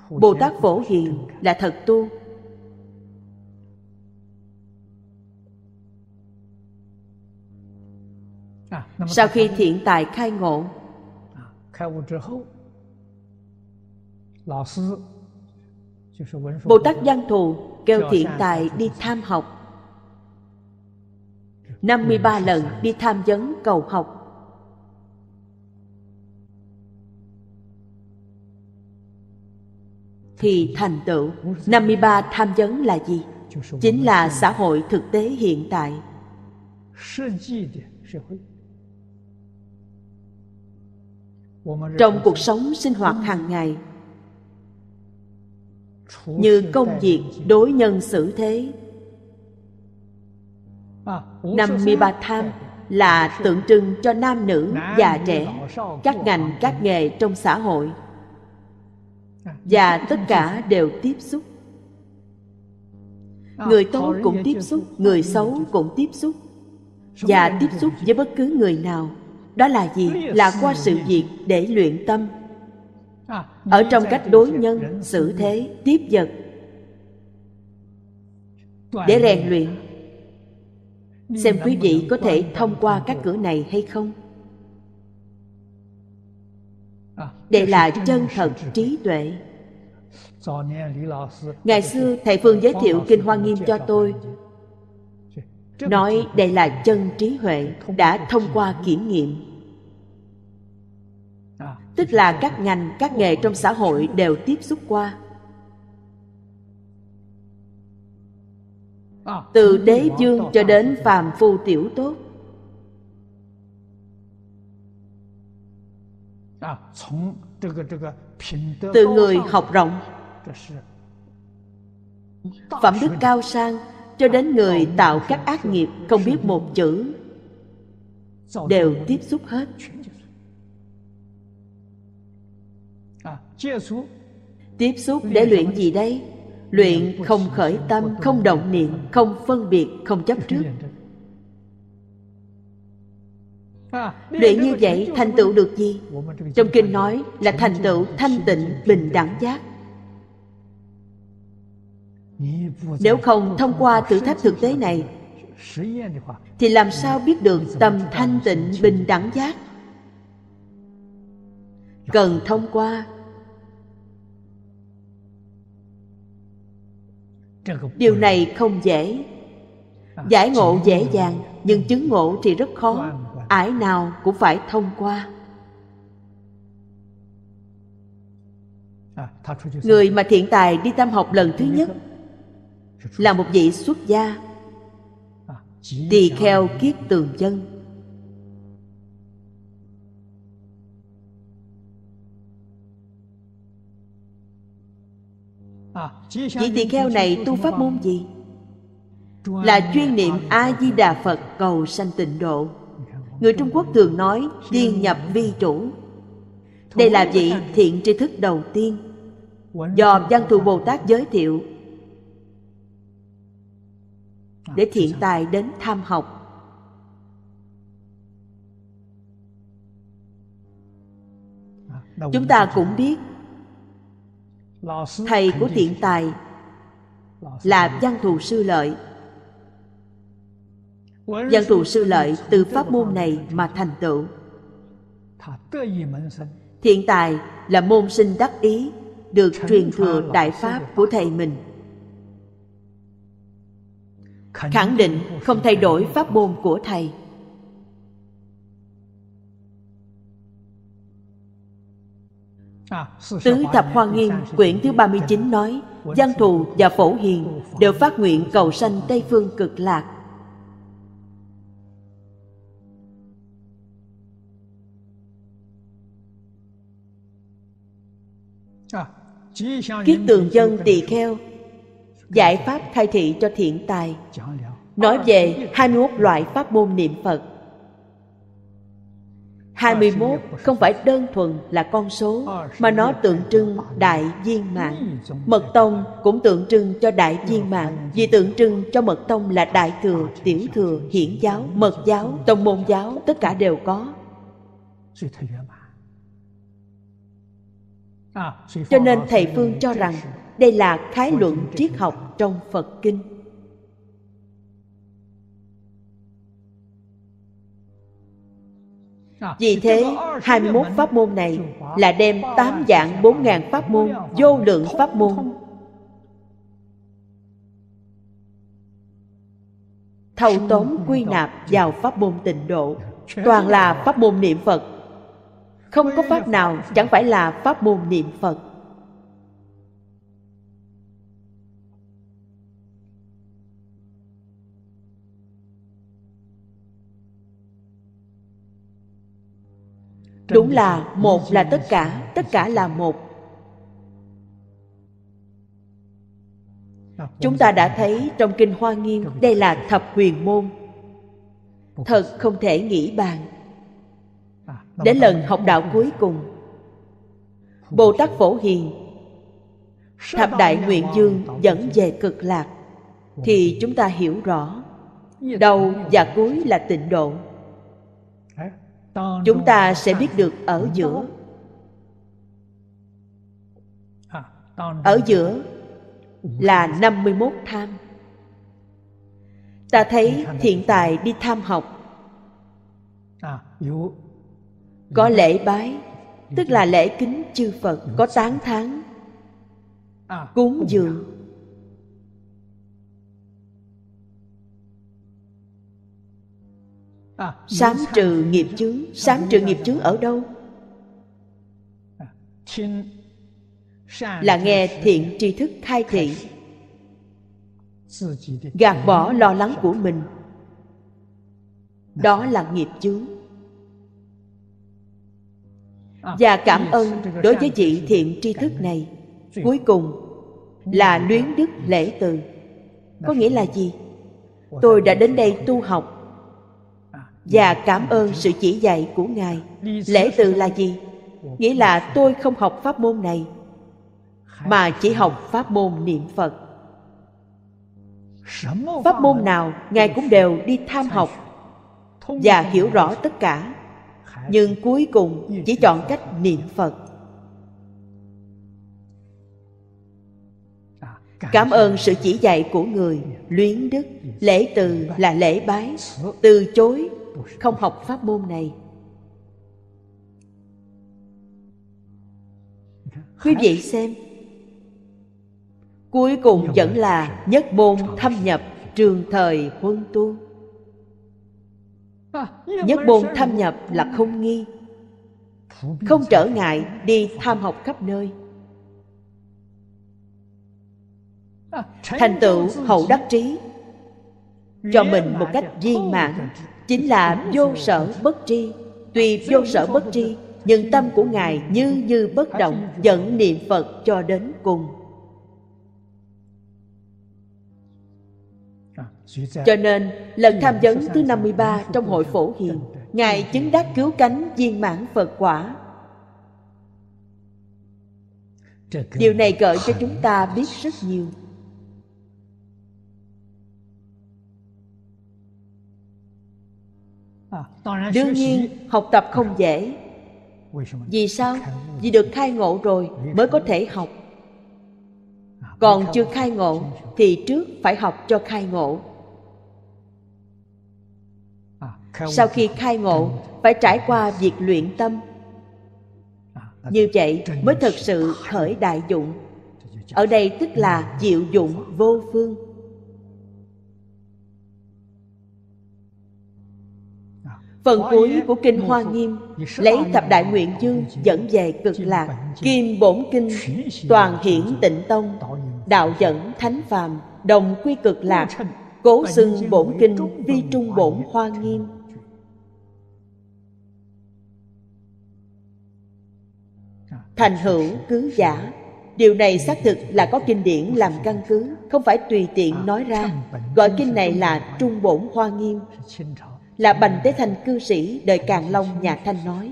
Bồ Tát Phổ Hiền là thật tu Sau khi thiện tài khai ngộ Bồ Tát Giang Thù kêu thiện tài đi tham học 53 lần đi tham vấn cầu học thì thành tựu 53 tham vấn là gì? Chính là xã hội thực tế hiện tại. Trong cuộc sống sinh hoạt hàng ngày, như công việc đối nhân xử thế năm mươi ba tham là tượng trưng cho nam nữ, già trẻ, các ngành, các nghề trong xã hội à, Và tất cả đều tiếp xúc à, Người tốt cũng tiếp xúc, người xấu cũng tiếp xúc Và tiếp xúc với bất cứ người nào Đó là gì? Là qua sự việc để luyện tâm ở trong cách đối nhân xử thế tiếp vật để rèn luyện xem quý vị có thể thông qua các cửa này hay không đây là chân thật trí tuệ ngày xưa thầy phương giới thiệu kinh hoa nghiêm cho tôi nói đây là chân trí huệ đã thông qua kiểm nghiệm tức là các ngành các nghề trong xã hội đều tiếp xúc qua từ đế dương cho đến phàm phu tiểu tốt từ người học rộng phẩm đức cao sang cho đến người tạo các ác nghiệp không biết một chữ đều tiếp xúc hết tiếp xúc để luyện gì đây luyện không khởi tâm không động niệm không phân biệt không chấp trước à, luyện như vậy thành tựu được gì trong kinh nói là thành tựu thanh tịnh bình đẳng giác nếu không thông qua thử thách thực tế này thì làm sao biết được tầm thanh tịnh bình đẳng giác cần thông qua điều này không dễ à, giải ngộ dễ dàng nhưng chứng ngộ thì rất khó ải nào cũng phải thông qua à, người mà thiện tài đi tam học lần thứ nhất là một vị xuất gia à, tỳ kheo kiết tường dân Vị tỳ kheo này tu pháp môn gì? Là chuyên niệm A-di-đà Phật cầu sanh tịnh độ Người Trung Quốc thường nói tiên nhập vi chủ Đây là vị thiện tri thức đầu tiên Do Văn Thù Bồ Tát giới thiệu Để thiện tài đến tham học Chúng ta cũng biết thầy của thiện tài là văn thù sư lợi văn thù sư lợi từ pháp môn này mà thành tựu thiện tài là môn sinh đắc ý được truyền thừa đại pháp của thầy mình khẳng định không thay đổi pháp môn của thầy Tứ Thập Hoa Nghiêm quyển thứ 39 nói Giang Thù và Phổ Hiền đều phát nguyện cầu sanh Tây Phương cực lạc Kiết tường dân tỳ kheo Giải pháp thay thị cho thiện tài Nói về 21 loại pháp môn niệm Phật 21 không phải đơn thuần là con số Mà nó tượng trưng đại viên mạng Mật tông cũng tượng trưng cho đại viên mạng Vì tượng trưng cho mật tông là đại thừa, tiểu thừa, hiển giáo, mật giáo, tông môn giáo Tất cả đều có Cho nên Thầy Phương cho rằng Đây là khái luận triết học trong Phật Kinh Vì thế, 21 pháp môn này là đem 8 dạng 4 ngàn pháp môn, vô lượng pháp môn thâu tóm quy nạp vào pháp môn tịnh độ toàn là pháp môn niệm phật không có pháp nào chẳng phải là pháp môn niệm phật đúng là một là tất cả tất cả là một chúng ta đã thấy trong kinh hoa nghiêm đây là thập huyền môn thật không thể nghĩ bàn đến lần học đạo cuối cùng bồ tát phổ hiền thập đại nguyện dương dẫn về cực lạc thì chúng ta hiểu rõ đầu và cuối là tịnh độ chúng ta sẽ biết được ở giữa ở giữa là 51 tham ta thấy thiện tài đi tham học có lễ bái tức là lễ kính chư phật có tán thán cúng dường sám trừ nghiệp chướng sám trừ nghiệp chướng ở đâu là nghe thiện tri thức khai thị gạt bỏ lo lắng của mình đó là nghiệp chướng và cảm ơn đối với vị thiện tri thức này cuối cùng là luyến đức lễ từ có nghĩa là gì tôi đã đến đây tu học và cảm ơn sự chỉ dạy của ngài lễ từ là gì nghĩa là tôi không học pháp môn này mà chỉ học pháp môn niệm phật pháp môn nào ngài cũng đều đi tham học và hiểu rõ tất cả nhưng cuối cùng chỉ chọn cách niệm phật cảm ơn sự chỉ dạy của người luyến đức lễ từ là lễ bái từ chối không học pháp môn này quý vị xem cuối cùng vẫn là nhất môn thâm nhập trường thời huân tu nhất môn thâm nhập là không nghi không trở ngại đi tham học khắp nơi thành tựu hậu đắc trí cho mình một cách viên mãn chính là vô sở bất tri tuy vô sở bất tri nhưng tâm của ngài như như bất động dẫn niệm phật cho đến cùng à, Cho nên, lần tham vấn thứ 53 trong hội phổ hiền, Ngài chứng đắc cứu cánh viên mãn Phật quả. Điều này gợi cho chúng ta biết rất nhiều. đương nhiên học tập không dễ vì sao vì được khai ngộ rồi mới có thể học còn chưa khai ngộ thì trước phải học cho khai ngộ sau khi khai ngộ phải trải qua việc luyện tâm như vậy mới thật sự khởi đại dụng ở đây tức là diệu dụng vô phương Phần cuối của Kinh Hoa Nghiêm Lấy thập đại nguyện chương dẫn về cực lạc Kim bổn kinh Toàn hiển tịnh tông Đạo dẫn thánh phàm Đồng quy cực lạc Cố xưng bổn kinh vi trung bổn hoa nghiêm Thành hữu cứ giả Điều này xác thực là có kinh điển làm căn cứ Không phải tùy tiện nói ra Gọi kinh này là Trung Bổn Hoa Nghiêm là Bành Tế Thành cư sĩ đời Càn Long nhà Thanh nói.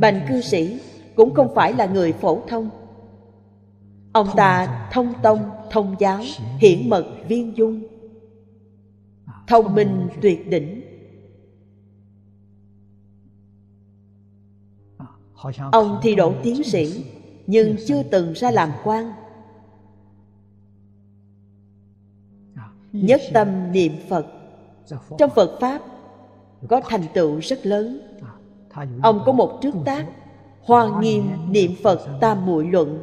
Bành cư sĩ cũng không phải là người phổ thông. Ông ta thông tông, thông giáo, hiển mật, viên dung, thông minh tuyệt đỉnh. Ông thi đỗ tiến sĩ nhưng chưa từng ra làm quan nhất tâm niệm phật trong phật pháp có thành tựu rất lớn à, ông có một trước tác hoa nghiêm niệm phật tam muội luận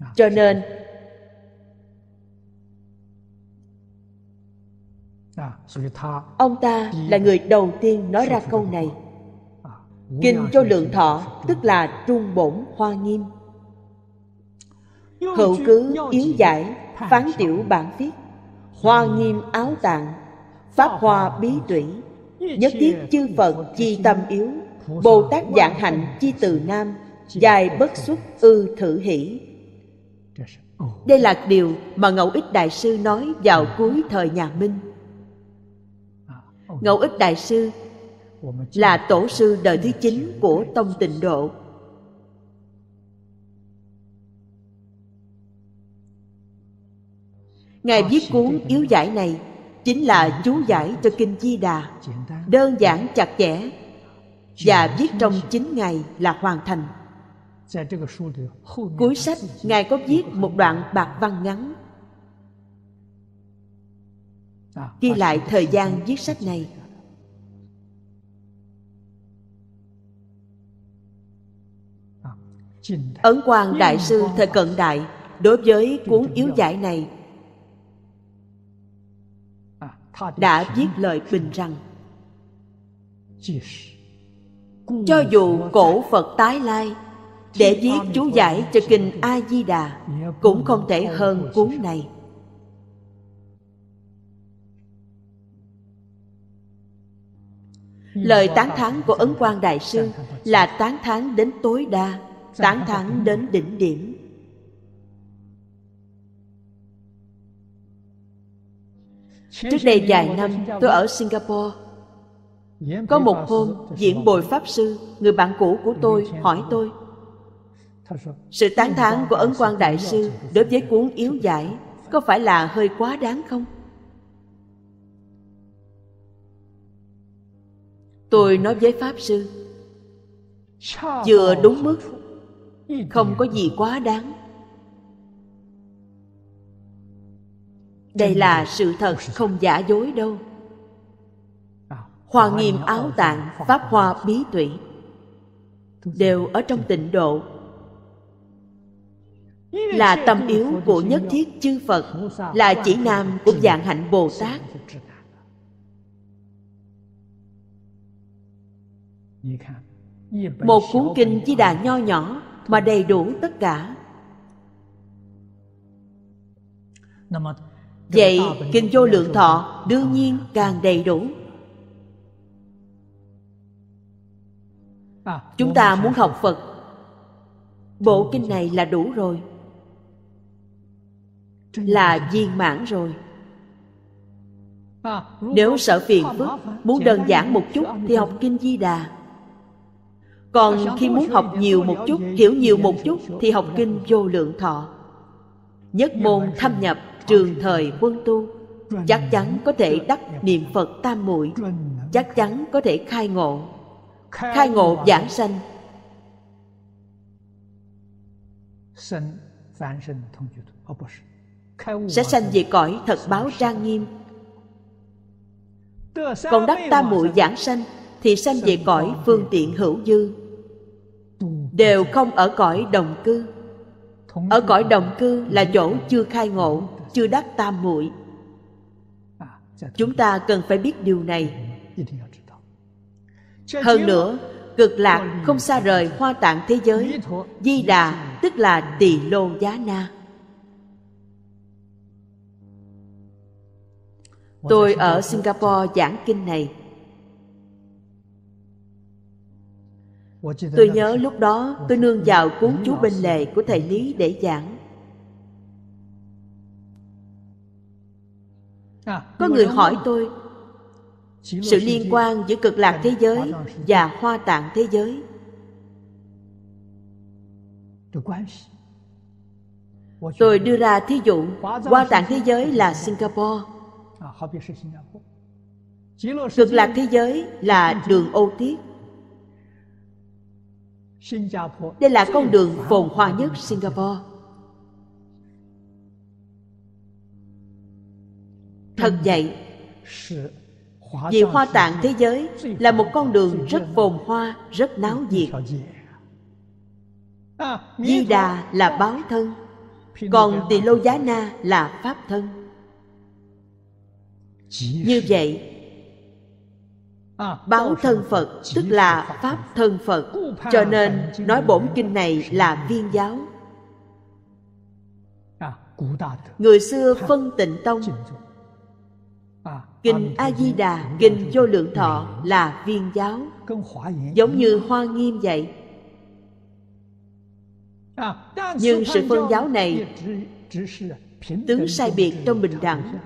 à, cho nên à, ông ta là người đầu tiên nói ra câu này kinh cho lượng thọ tức là trung bổn hoa nghiêm hữu cứ yếu giải phán tiểu bản viết hoa nghiêm áo tạng pháp hoa bí tủy nhất thiết chư phật chi tâm yếu bồ tát dạng hạnh chi từ nam dài bất xuất ư thử hỷ đây là điều mà ngẫu ích đại sư nói vào cuối thời nhà minh ngẫu ích đại sư là tổ sư đời thứ chín của tông tịnh độ ngài viết cuốn yếu giải này chính là chú giải cho kinh di đà đơn giản chặt chẽ và viết trong chín ngày là hoàn thành cuối sách ngài có viết một đoạn bạc văn ngắn ghi lại thời gian viết sách này ấn quang đại sư thời cận đại đối với cuốn yếu giải này đã viết lời bình rằng cho dù cổ phật tái lai để viết chú giải cho kinh a di đà cũng không thể hơn cuốn này lời tán thán của ấn quang đại sư là tán thán đến tối đa tán thán đến đỉnh điểm Trước đây vài năm tôi ở Singapore Có một hôm diễn bồi Pháp Sư Người bạn cũ của tôi hỏi tôi Sự tán thán của Ấn Quang Đại Sư Đối với cuốn Yếu Giải Có phải là hơi quá đáng không? Tôi nói với Pháp Sư Vừa đúng mức Không có gì quá đáng đây là sự thật không giả dối đâu Hoa nghiêm áo tạng Pháp hoa bí tụy Đều ở trong tịnh độ Là tâm yếu của nhất thiết chư Phật Là chỉ nam của dạng hạnh Bồ Tát Một cuốn kinh chỉ đà nho nhỏ Mà đầy đủ tất cả vậy kinh vô lượng thọ đương nhiên càng đầy đủ chúng ta muốn học phật bộ kinh này là đủ rồi là viên mãn rồi nếu sợ phiền phức muốn đơn giản một chút thì học kinh di đà còn khi muốn học nhiều một chút hiểu nhiều một chút thì học kinh vô lượng thọ nhất môn thâm nhập trường thời quân tu chắc chắn có thể đắc niệm phật tam muội chắc chắn có thể khai ngộ khai ngộ giảng sanh sẽ sanh về cõi thật báo trang nghiêm còn đắc tam muội giảng sanh thì sanh về cõi phương tiện hữu dư đều không ở cõi đồng cư ở cõi đồng cư là chỗ chưa khai ngộ chưa đắc tam muội chúng ta cần phải biết điều này hơn nữa cực lạc không xa rời hoa tạng thế giới di đà tức là tỳ lô giá na tôi ở singapore giảng kinh này tôi nhớ lúc đó tôi nương vào cuốn chú bên lề của thầy lý để giảng có người hỏi tôi sự liên quan giữa cực lạc thế giới và hoa tạng thế giới tôi đưa ra thí dụ hoa tạng thế giới là singapore à, cực lạc thế giới là đường ô tiết đây là con đường phồn hoa nhất singapore Thật vậy Vì hoa tạng thế giới Là một con đường rất phồn hoa Rất náo nhiệt Di Đà là báo thân Còn Tỳ Lô Giá Na là pháp thân Như vậy Báo thân Phật tức là Pháp thân Phật Cho nên nói bổn kinh này là viên giáo Người xưa phân tịnh tông kinh a di đà kinh vô lượng thọ là viên giáo giống như hoa nghiêm vậy à, nhưng sự phân giáo này tướng sai biệt trong bình đẳng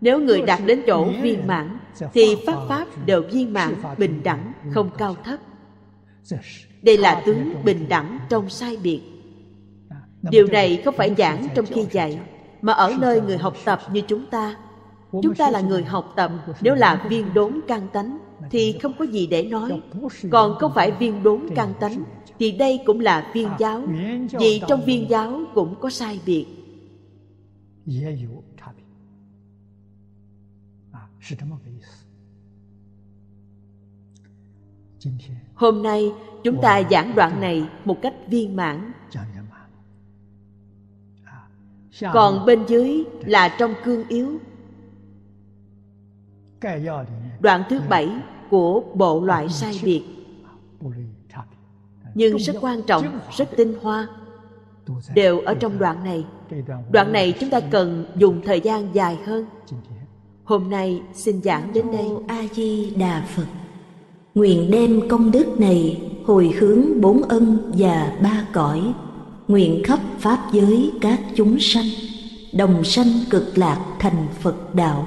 nếu người đạt đến chỗ viên mãn thì pháp pháp đều viên mãn bình đẳng không cao thấp đây là tướng bình đẳng trong sai biệt à, điều này không phải giảng trong khi dạy mà ở nơi người học tập như chúng ta chúng ta là người học tập nếu là viên đốn can tánh thì không có gì để nói còn không phải viên đốn can tánh thì đây cũng là viên giáo vì trong viên giáo cũng có sai biệt hôm nay chúng ta giảng đoạn này một cách viên mãn còn bên dưới là trong cương yếu Đoạn thứ bảy của bộ loại sai biệt Nhưng rất quan trọng, rất tinh hoa Đều ở trong đoạn này Đoạn này chúng ta cần dùng thời gian dài hơn Hôm nay xin giảng đến đây A-di-đà Phật Nguyện đem công đức này hồi hướng bốn ân và ba cõi Nguyện khắp pháp giới các chúng sanh Đồng sanh cực lạc thành Phật đạo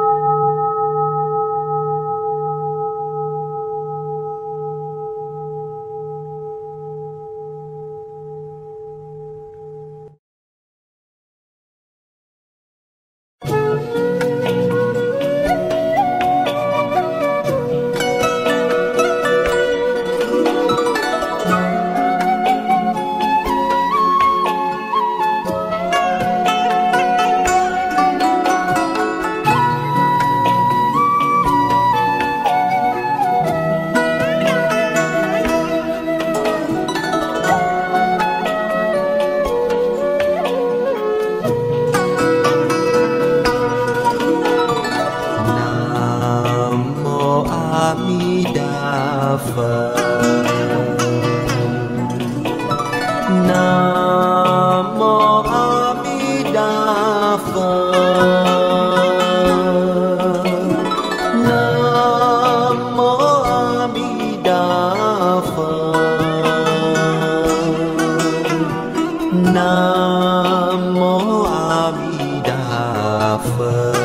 phật